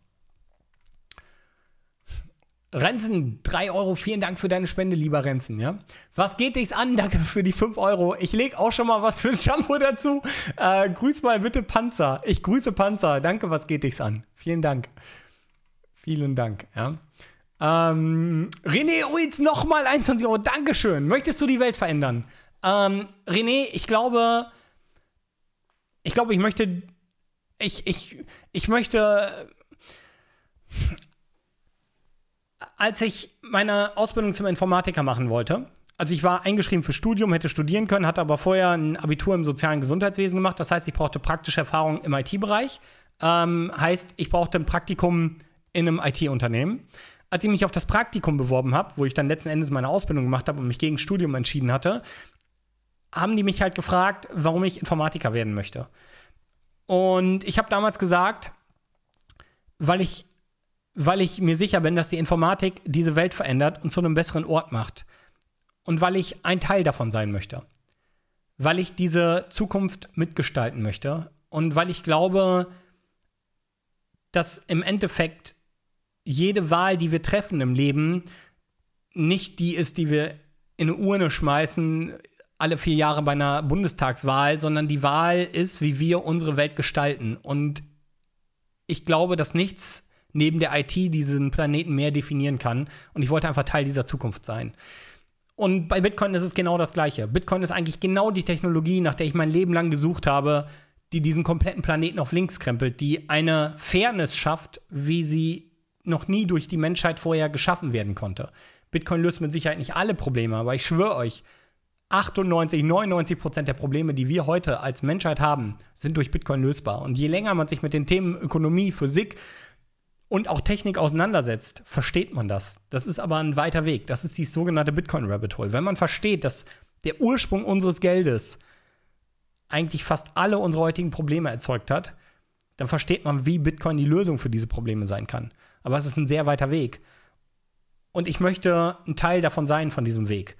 Renzen, 3 Euro, vielen Dank für deine Spende, lieber Renzen, ja. Was geht dich's an? Danke für die 5 Euro. Ich lege auch schon mal was fürs Shampoo dazu. Äh, grüß mal bitte Panzer. Ich grüße Panzer. Danke, was geht dich's an? Vielen Dank. Vielen Dank, ja. Ähm, René Uitz, nochmal 21 Euro. Dankeschön. Möchtest du die Welt verändern? Ähm, René, ich glaube, ich glaube, ich möchte, ich, ich, ich möchte als ich meine Ausbildung zum Informatiker machen wollte, also ich war eingeschrieben für Studium, hätte studieren können, hatte aber vorher ein Abitur im sozialen Gesundheitswesen gemacht. Das heißt, ich brauchte praktische Erfahrung im IT-Bereich. Ähm, heißt, ich brauchte ein Praktikum in einem IT-Unternehmen. Als ich mich auf das Praktikum beworben habe, wo ich dann letzten Endes meine Ausbildung gemacht habe und mich gegen Studium entschieden hatte, haben die mich halt gefragt, warum ich Informatiker werden möchte. Und ich habe damals gesagt, weil ich weil ich mir sicher bin, dass die Informatik diese Welt verändert und zu einem besseren Ort macht. Und weil ich ein Teil davon sein möchte. Weil ich diese Zukunft mitgestalten möchte. Und weil ich glaube, dass im Endeffekt jede Wahl, die wir treffen im Leben, nicht die ist, die wir in eine Urne schmeißen, alle vier Jahre bei einer Bundestagswahl, sondern die Wahl ist, wie wir unsere Welt gestalten. Und ich glaube, dass nichts neben der IT diesen Planeten mehr definieren kann. Und ich wollte einfach Teil dieser Zukunft sein. Und bei Bitcoin ist es genau das Gleiche. Bitcoin ist eigentlich genau die Technologie, nach der ich mein Leben lang gesucht habe, die diesen kompletten Planeten auf links krempelt, die eine Fairness schafft, wie sie noch nie durch die Menschheit vorher geschaffen werden konnte. Bitcoin löst mit Sicherheit nicht alle Probleme, aber ich schwöre euch, 98, 99 Prozent der Probleme, die wir heute als Menschheit haben, sind durch Bitcoin lösbar. Und je länger man sich mit den Themen Ökonomie, Physik, und auch Technik auseinandersetzt, versteht man das. Das ist aber ein weiter Weg. Das ist die sogenannte Bitcoin Rabbit Hole. Wenn man versteht, dass der Ursprung unseres Geldes eigentlich fast alle unsere heutigen Probleme erzeugt hat, dann versteht man, wie Bitcoin die Lösung für diese Probleme sein kann. Aber es ist ein sehr weiter Weg. Und ich möchte ein Teil davon sein, von diesem Weg.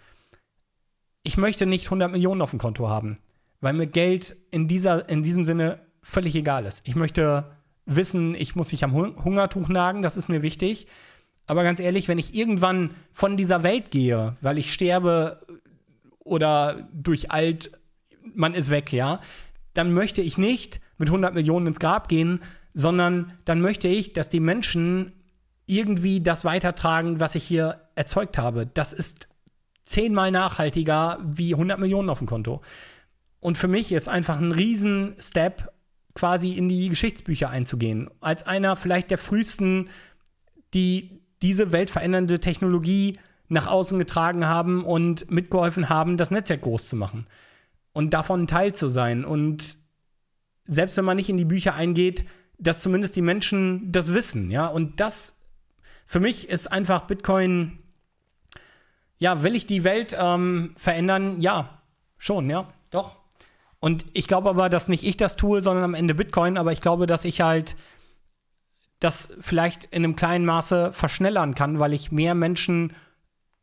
Ich möchte nicht 100 Millionen auf dem Konto haben, weil mir Geld in, dieser, in diesem Sinne völlig egal ist. Ich möchte wissen, ich muss nicht am Hungertuch nagen, das ist mir wichtig. Aber ganz ehrlich, wenn ich irgendwann von dieser Welt gehe, weil ich sterbe oder durch alt, man ist weg, ja, dann möchte ich nicht mit 100 Millionen ins Grab gehen, sondern dann möchte ich, dass die Menschen irgendwie das weitertragen, was ich hier erzeugt habe. Das ist zehnmal nachhaltiger wie 100 Millionen auf dem Konto. Und für mich ist einfach ein Riesen-Step quasi in die Geschichtsbücher einzugehen. Als einer vielleicht der frühesten, die diese weltverändernde Technologie nach außen getragen haben und mitgeholfen haben, das Netzwerk groß zu machen und davon ein Teil zu sein. Und selbst wenn man nicht in die Bücher eingeht, dass zumindest die Menschen das wissen, ja. Und das für mich ist einfach Bitcoin, ja, will ich die Welt ähm, verändern? Ja, schon, ja, doch. Und ich glaube aber, dass nicht ich das tue, sondern am Ende Bitcoin, aber ich glaube, dass ich halt das vielleicht in einem kleinen Maße verschnellern kann, weil ich mehr Menschen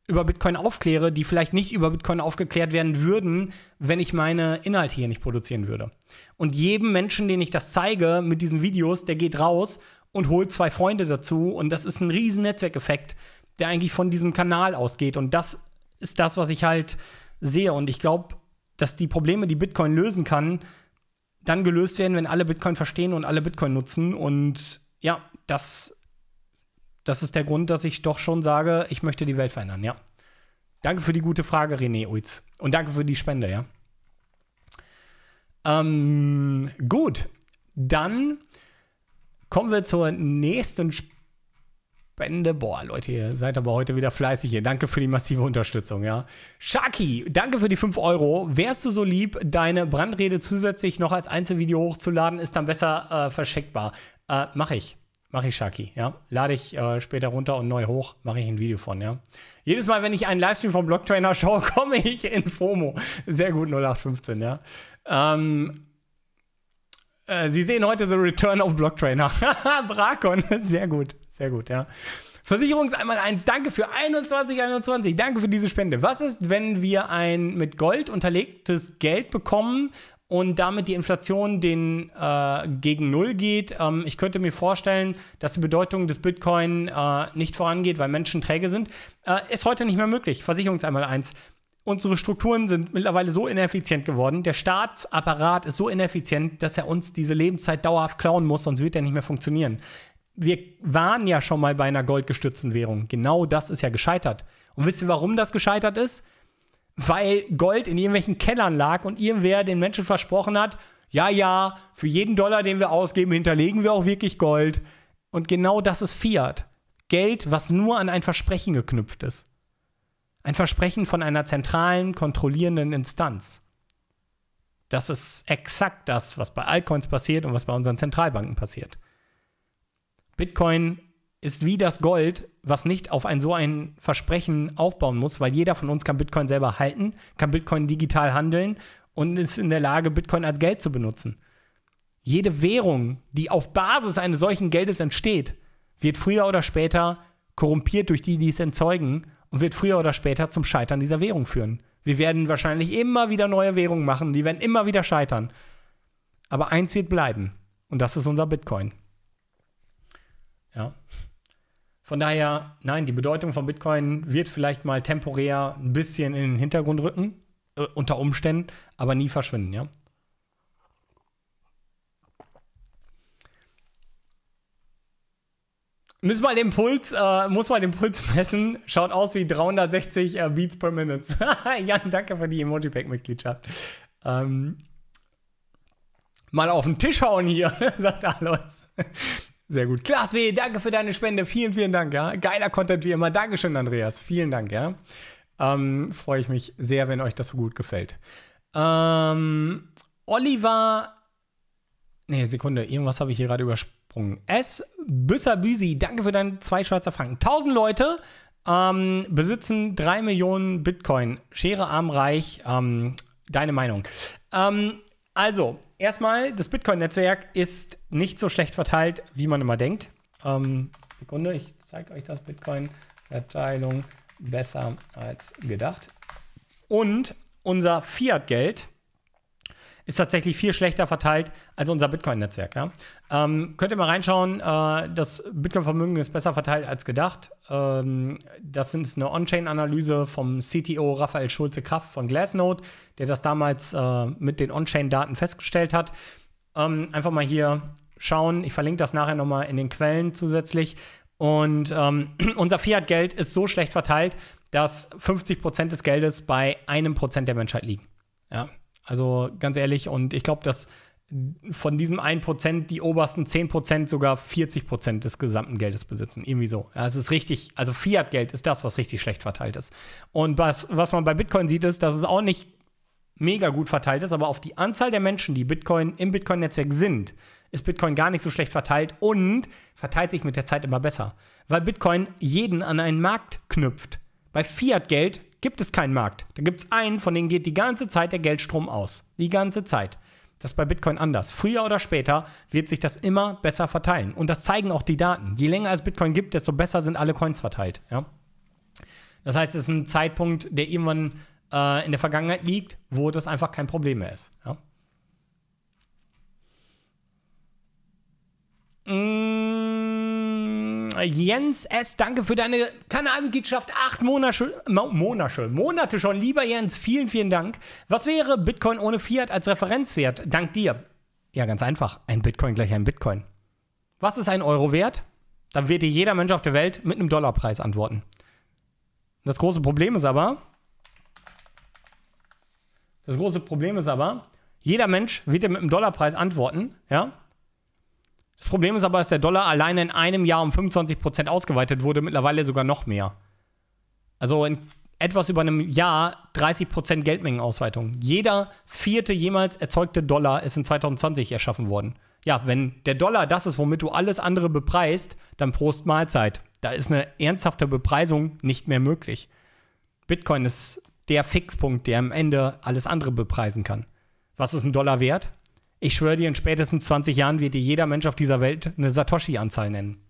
über Bitcoin aufkläre, die vielleicht nicht über Bitcoin aufgeklärt werden würden, wenn ich meine Inhalte hier nicht produzieren würde. Und jedem Menschen, den ich das zeige mit diesen Videos, der geht raus und holt zwei Freunde dazu. Und das ist ein riesen Netzwerkeffekt, der eigentlich von diesem Kanal ausgeht. Und das ist das, was ich halt sehe. Und ich glaube, dass die Probleme, die Bitcoin lösen kann, dann gelöst werden, wenn alle Bitcoin verstehen und alle Bitcoin nutzen. Und ja, das, das ist der Grund, dass ich doch schon sage, ich möchte die Welt verändern, ja. Danke für die gute Frage, René Uitz. Und danke für die Spende, ja. Ähm, gut, dann kommen wir zur nächsten Spende. Spende. Boah, Leute, ihr seid aber heute wieder fleißig hier. Danke für die massive Unterstützung, ja. Shaki, danke für die 5 Euro. Wärst du so lieb, deine Brandrede zusätzlich noch als Einzelvideo hochzuladen, ist dann besser äh, verschickbar. Äh, Mache ich. Mach ich Shaki, ja. Lade ich äh, später runter und neu hoch, mache ich ein Video von, ja. Jedes Mal, wenn ich einen Livestream vom Blocktrainer schaue, komme ich in FOMO. Sehr gut, 0815, ja. Ähm, äh, Sie sehen heute The Return of Block Trainer. Brakon, sehr gut. Sehr gut, ja. Versicherungs einmal eins. Danke für 2121. Danke für diese Spende. Was ist, wenn wir ein mit Gold unterlegtes Geld bekommen und damit die Inflation den, äh, gegen Null geht. Ähm, ich könnte mir vorstellen, dass die Bedeutung des Bitcoin äh, nicht vorangeht, weil Menschen träge sind. Äh, ist heute nicht mehr möglich. Versicherungs einmal eins. Unsere Strukturen sind mittlerweile so ineffizient geworden. Der Staatsapparat ist so ineffizient, dass er uns diese Lebenszeit dauerhaft klauen muss, sonst wird er nicht mehr funktionieren wir waren ja schon mal bei einer goldgestützten Währung. Genau das ist ja gescheitert. Und wisst ihr, warum das gescheitert ist? Weil Gold in irgendwelchen Kellern lag und irgendwer den Menschen versprochen hat, ja, ja, für jeden Dollar, den wir ausgeben, hinterlegen wir auch wirklich Gold. Und genau das ist Fiat. Geld, was nur an ein Versprechen geknüpft ist. Ein Versprechen von einer zentralen, kontrollierenden Instanz. Das ist exakt das, was bei Altcoins passiert und was bei unseren Zentralbanken passiert. Bitcoin ist wie das Gold, was nicht auf ein so ein Versprechen aufbauen muss, weil jeder von uns kann Bitcoin selber halten, kann Bitcoin digital handeln und ist in der Lage, Bitcoin als Geld zu benutzen. Jede Währung, die auf Basis eines solchen Geldes entsteht, wird früher oder später korrumpiert durch die, die es entzeugen und wird früher oder später zum Scheitern dieser Währung führen. Wir werden wahrscheinlich immer wieder neue Währungen machen, die werden immer wieder scheitern. Aber eins wird bleiben und das ist unser Bitcoin. Ja. Von daher, nein, die Bedeutung von Bitcoin wird vielleicht mal temporär ein bisschen in den Hintergrund rücken, äh, unter Umständen, aber nie verschwinden, ja. Muss mal den Puls, äh, muss mal den Puls messen. Schaut aus wie 360 äh, Beats per Minute. Jan, danke für die Emoji-Pack-Mitgliedschaft. Ähm, mal auf den Tisch hauen hier, sagt Alois. Sehr gut. Klaas W., danke für deine Spende. Vielen, vielen Dank, ja. Geiler Content wie immer. Dankeschön, Andreas. Vielen Dank, ja. Ähm, Freue ich mich sehr, wenn euch das so gut gefällt. Ähm, Oliver. Nee, Sekunde, irgendwas habe ich hier gerade übersprungen. S. Büssabüsi, danke für deinen zwei Schweizer Franken. 1000 Leute ähm, besitzen 3 Millionen Bitcoin. Schere arm reich. Ähm, deine Meinung. Ähm, also, erstmal, das Bitcoin-Netzwerk ist nicht so schlecht verteilt, wie man immer denkt. Ähm, Sekunde, ich zeige euch das Bitcoin-Verteilung besser als gedacht. Und unser Fiat-Geld ist tatsächlich viel schlechter verteilt als unser Bitcoin-Netzwerk. Ja? Ähm, könnt ihr mal reinschauen, äh, das Bitcoin-Vermögen ist besser verteilt als gedacht. Ähm, das ist eine On-Chain-Analyse vom CTO Raphael Schulze-Kraft von Glassnode, der das damals äh, mit den On-Chain-Daten festgestellt hat. Ähm, einfach mal hier schauen. Ich verlinke das nachher nochmal in den Quellen zusätzlich. Und ähm, unser Fiat-Geld ist so schlecht verteilt, dass 50% des Geldes bei einem Prozent der Menschheit liegen. Ja, also ganz ehrlich, und ich glaube, dass von diesem 1% die obersten 10% sogar 40% des gesamten Geldes besitzen. Irgendwie so. Ja, es ist richtig, also Fiat-Geld ist das, was richtig schlecht verteilt ist. Und was, was man bei Bitcoin sieht, ist, dass es auch nicht mega gut verteilt ist, aber auf die Anzahl der Menschen, die Bitcoin im Bitcoin-Netzwerk sind, ist Bitcoin gar nicht so schlecht verteilt und verteilt sich mit der Zeit immer besser. Weil Bitcoin jeden an einen Markt knüpft. Bei Fiat-Geld gibt es keinen Markt. Da gibt es einen, von dem geht die ganze Zeit der Geldstrom aus. Die ganze Zeit. Das ist bei Bitcoin anders. Früher oder später wird sich das immer besser verteilen. Und das zeigen auch die Daten. Je länger es Bitcoin gibt, desto besser sind alle Coins verteilt. Ja? Das heißt, es ist ein Zeitpunkt, der irgendwann äh, in der Vergangenheit liegt, wo das einfach kein Problem mehr ist. Ja? Mm. Jens S., danke für deine Kanalmitgliedschaft. Acht Monate, Monate, Monate schon. Lieber Jens, vielen, vielen Dank. Was wäre Bitcoin ohne Fiat als Referenzwert? Dank dir. Ja, ganz einfach. Ein Bitcoin gleich ein Bitcoin. Was ist ein Euro wert? Dann wird dir jeder Mensch auf der Welt mit einem Dollarpreis antworten. Das große Problem ist aber, das große Problem ist aber, jeder Mensch wird dir mit einem Dollarpreis antworten, ja? Das Problem ist aber, dass der Dollar alleine in einem Jahr um 25% ausgeweitet wurde, mittlerweile sogar noch mehr. Also in etwas über einem Jahr 30% Geldmengenausweitung. Jeder vierte jemals erzeugte Dollar ist in 2020 erschaffen worden. Ja, wenn der Dollar das ist, womit du alles andere bepreist, dann Prost Mahlzeit. Da ist eine ernsthafte Bepreisung nicht mehr möglich. Bitcoin ist der Fixpunkt, der am Ende alles andere bepreisen kann. Was ist ein Dollar wert? Ich schwöre dir, in spätestens 20 Jahren wird dir jeder Mensch auf dieser Welt eine Satoshi-Anzahl nennen.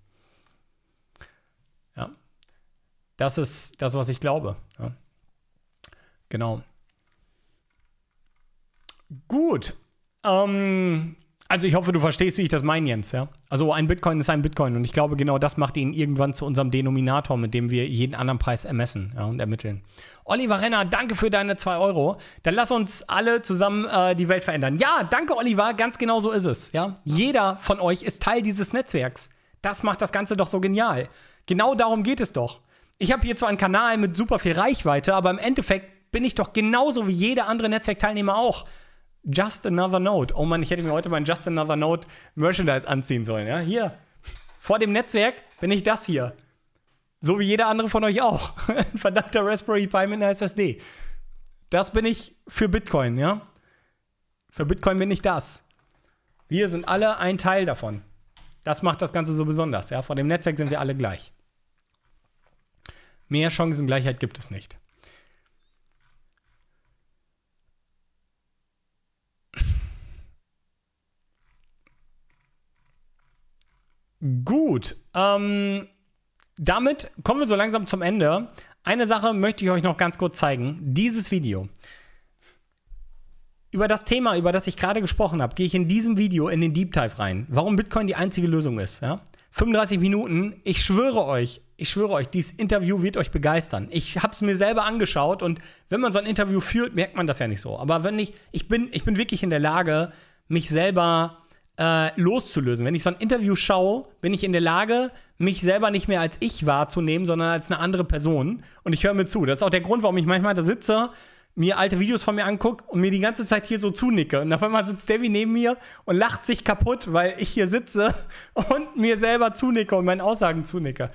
Ja. Das ist das, was ich glaube. Ja. Genau. Gut. Ähm, also ich hoffe, du verstehst, wie ich das meine, Jens. Ja? Also ein Bitcoin ist ein Bitcoin und ich glaube, genau das macht ihn irgendwann zu unserem Denominator, mit dem wir jeden anderen Preis ermessen ja, und ermitteln. Oliver Renner, danke für deine 2 Euro. Dann lass uns alle zusammen äh, die Welt verändern. Ja, danke Oliver, ganz genau so ist es. Ja? Jeder von euch ist Teil dieses Netzwerks. Das macht das Ganze doch so genial. Genau darum geht es doch. Ich habe hier zwar einen Kanal mit super viel Reichweite, aber im Endeffekt bin ich doch genauso wie jeder andere Netzwerkteilnehmer auch. Just Another Note. Oh Mann, ich hätte mir heute mein Just Another Note Merchandise anziehen sollen. Ja, hier. Vor dem Netzwerk bin ich das hier. So wie jeder andere von euch auch. Ein verdammter Raspberry Pi mit einer SSD. Das bin ich für Bitcoin, ja? Für Bitcoin bin ich das. Wir sind alle ein Teil davon. Das macht das Ganze so besonders, ja? Vor dem Netzwerk sind wir alle gleich. Mehr Chancengleichheit gibt es nicht. Gut, ähm, damit kommen wir so langsam zum Ende. Eine Sache möchte ich euch noch ganz kurz zeigen. Dieses Video. Über das Thema, über das ich gerade gesprochen habe, gehe ich in diesem Video in den Deep Dive rein. Warum Bitcoin die einzige Lösung ist. Ja? 35 Minuten, ich schwöre euch, ich schwöre euch, dieses Interview wird euch begeistern. Ich habe es mir selber angeschaut und wenn man so ein Interview führt, merkt man das ja nicht so. Aber wenn ich, ich bin, ich bin wirklich in der Lage, mich selber äh, loszulösen. Wenn ich so ein Interview schaue, bin ich in der Lage, mich selber nicht mehr als ich wahrzunehmen, sondern als eine andere Person. Und ich höre mir zu. Das ist auch der Grund, warum ich manchmal da sitze, mir alte Videos von mir angucke und mir die ganze Zeit hier so zunicke. Und auf einmal sitzt Debbie neben mir und lacht sich kaputt, weil ich hier sitze und mir selber zunicke und meinen Aussagen zunicke.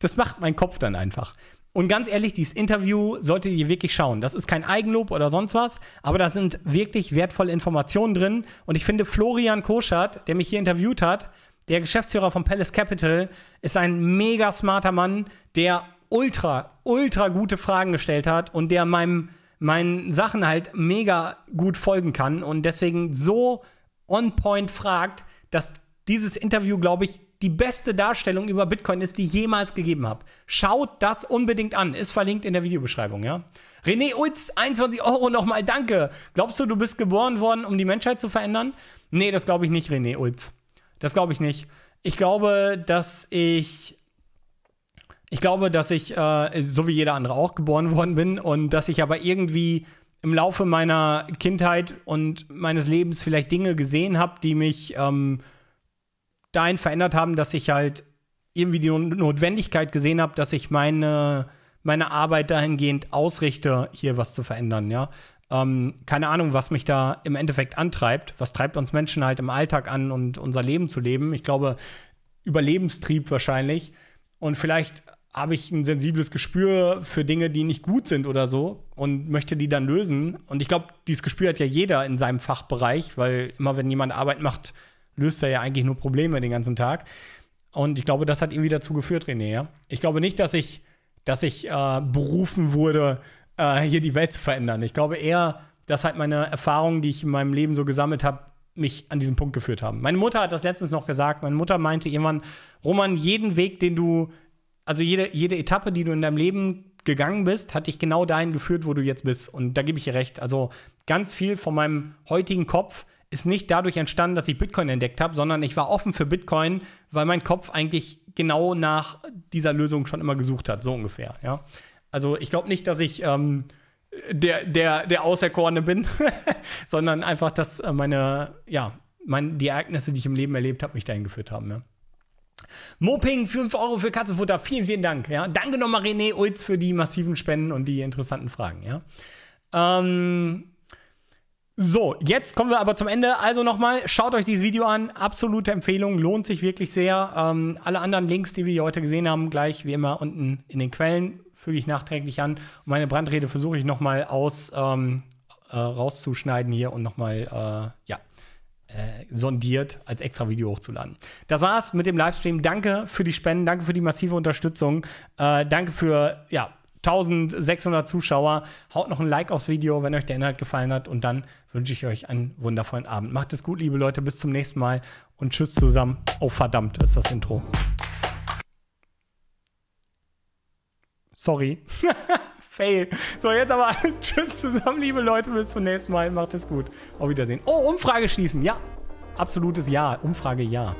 Das macht mein Kopf dann einfach. Und ganz ehrlich, dieses Interview solltet ihr wirklich schauen. Das ist kein Eigenlob oder sonst was, aber da sind wirklich wertvolle Informationen drin. Und ich finde, Florian Koschert, der mich hier interviewt hat, der Geschäftsführer von Palace Capital, ist ein mega smarter Mann, der ultra, ultra gute Fragen gestellt hat und der meinem, meinen Sachen halt mega gut folgen kann und deswegen so on point fragt, dass dieses Interview, glaube ich, die beste Darstellung über Bitcoin ist, die ich jemals gegeben habe. Schaut das unbedingt an. Ist verlinkt in der Videobeschreibung, ja? René Ulz, 21 Euro nochmal, danke. Glaubst du, du bist geboren worden, um die Menschheit zu verändern? Nee, das glaube ich nicht, René Ulz. Das glaube ich nicht. Ich glaube, dass ich. Ich glaube, dass ich, äh, so wie jeder andere auch, geboren worden bin und dass ich aber irgendwie im Laufe meiner Kindheit und meines Lebens vielleicht Dinge gesehen habe, die mich. Ähm, dahin verändert haben, dass ich halt irgendwie die Notwendigkeit gesehen habe, dass ich meine, meine Arbeit dahingehend ausrichte, hier was zu verändern, ja. Ähm, keine Ahnung, was mich da im Endeffekt antreibt. Was treibt uns Menschen halt im Alltag an und unser Leben zu leben? Ich glaube, Überlebenstrieb wahrscheinlich. Und vielleicht habe ich ein sensibles Gespür für Dinge, die nicht gut sind oder so und möchte die dann lösen. Und ich glaube, dieses Gespür hat ja jeder in seinem Fachbereich, weil immer wenn jemand Arbeit macht, löst er ja eigentlich nur Probleme den ganzen Tag. Und ich glaube, das hat irgendwie dazu geführt, René. Ja? Ich glaube nicht, dass ich, dass ich äh, berufen wurde, äh, hier die Welt zu verändern. Ich glaube eher, dass halt meine Erfahrungen, die ich in meinem Leben so gesammelt habe, mich an diesen Punkt geführt haben. Meine Mutter hat das letztens noch gesagt. Meine Mutter meinte irgendwann, Roman, jeden Weg, den du, also jede, jede Etappe, die du in deinem Leben gegangen bist, hat dich genau dahin geführt, wo du jetzt bist. Und da gebe ich ihr recht. Also ganz viel von meinem heutigen Kopf ist nicht dadurch entstanden, dass ich Bitcoin entdeckt habe, sondern ich war offen für Bitcoin, weil mein Kopf eigentlich genau nach dieser Lösung schon immer gesucht hat, so ungefähr. Ja? Also ich glaube nicht, dass ich ähm, der, der, der Auserkorene bin, sondern einfach, dass äh, meine, ja, mein, die Ereignisse, die ich im Leben erlebt habe, mich dahin geführt haben. Ja? Moping, 5 Euro für Katzenfutter, vielen, vielen Dank. Ja? Danke nochmal René Ulz für die massiven Spenden und die interessanten Fragen. Ja? Ähm, so, jetzt kommen wir aber zum Ende. Also nochmal, schaut euch dieses Video an. Absolute Empfehlung, lohnt sich wirklich sehr. Ähm, alle anderen Links, die wir heute gesehen haben, gleich wie immer unten in den Quellen, füge ich nachträglich an. Und meine Brandrede versuche ich nochmal aus ähm, äh, rauszuschneiden hier und nochmal, äh, ja, äh, sondiert als extra Video hochzuladen. Das war's mit dem Livestream. Danke für die Spenden, danke für die massive Unterstützung, äh, danke für ja, 1600 Zuschauer. Haut noch ein Like aufs Video, wenn euch der Inhalt gefallen hat. Und dann wünsche ich euch einen wundervollen Abend. Macht es gut, liebe Leute. Bis zum nächsten Mal und tschüss zusammen. Oh, verdammt, ist das Intro. Sorry. Fail. So, jetzt aber tschüss zusammen, liebe Leute. Bis zum nächsten Mal. Macht es gut. Auf Wiedersehen. Oh, Umfrage schließen. Ja. Absolutes Ja. Umfrage Ja.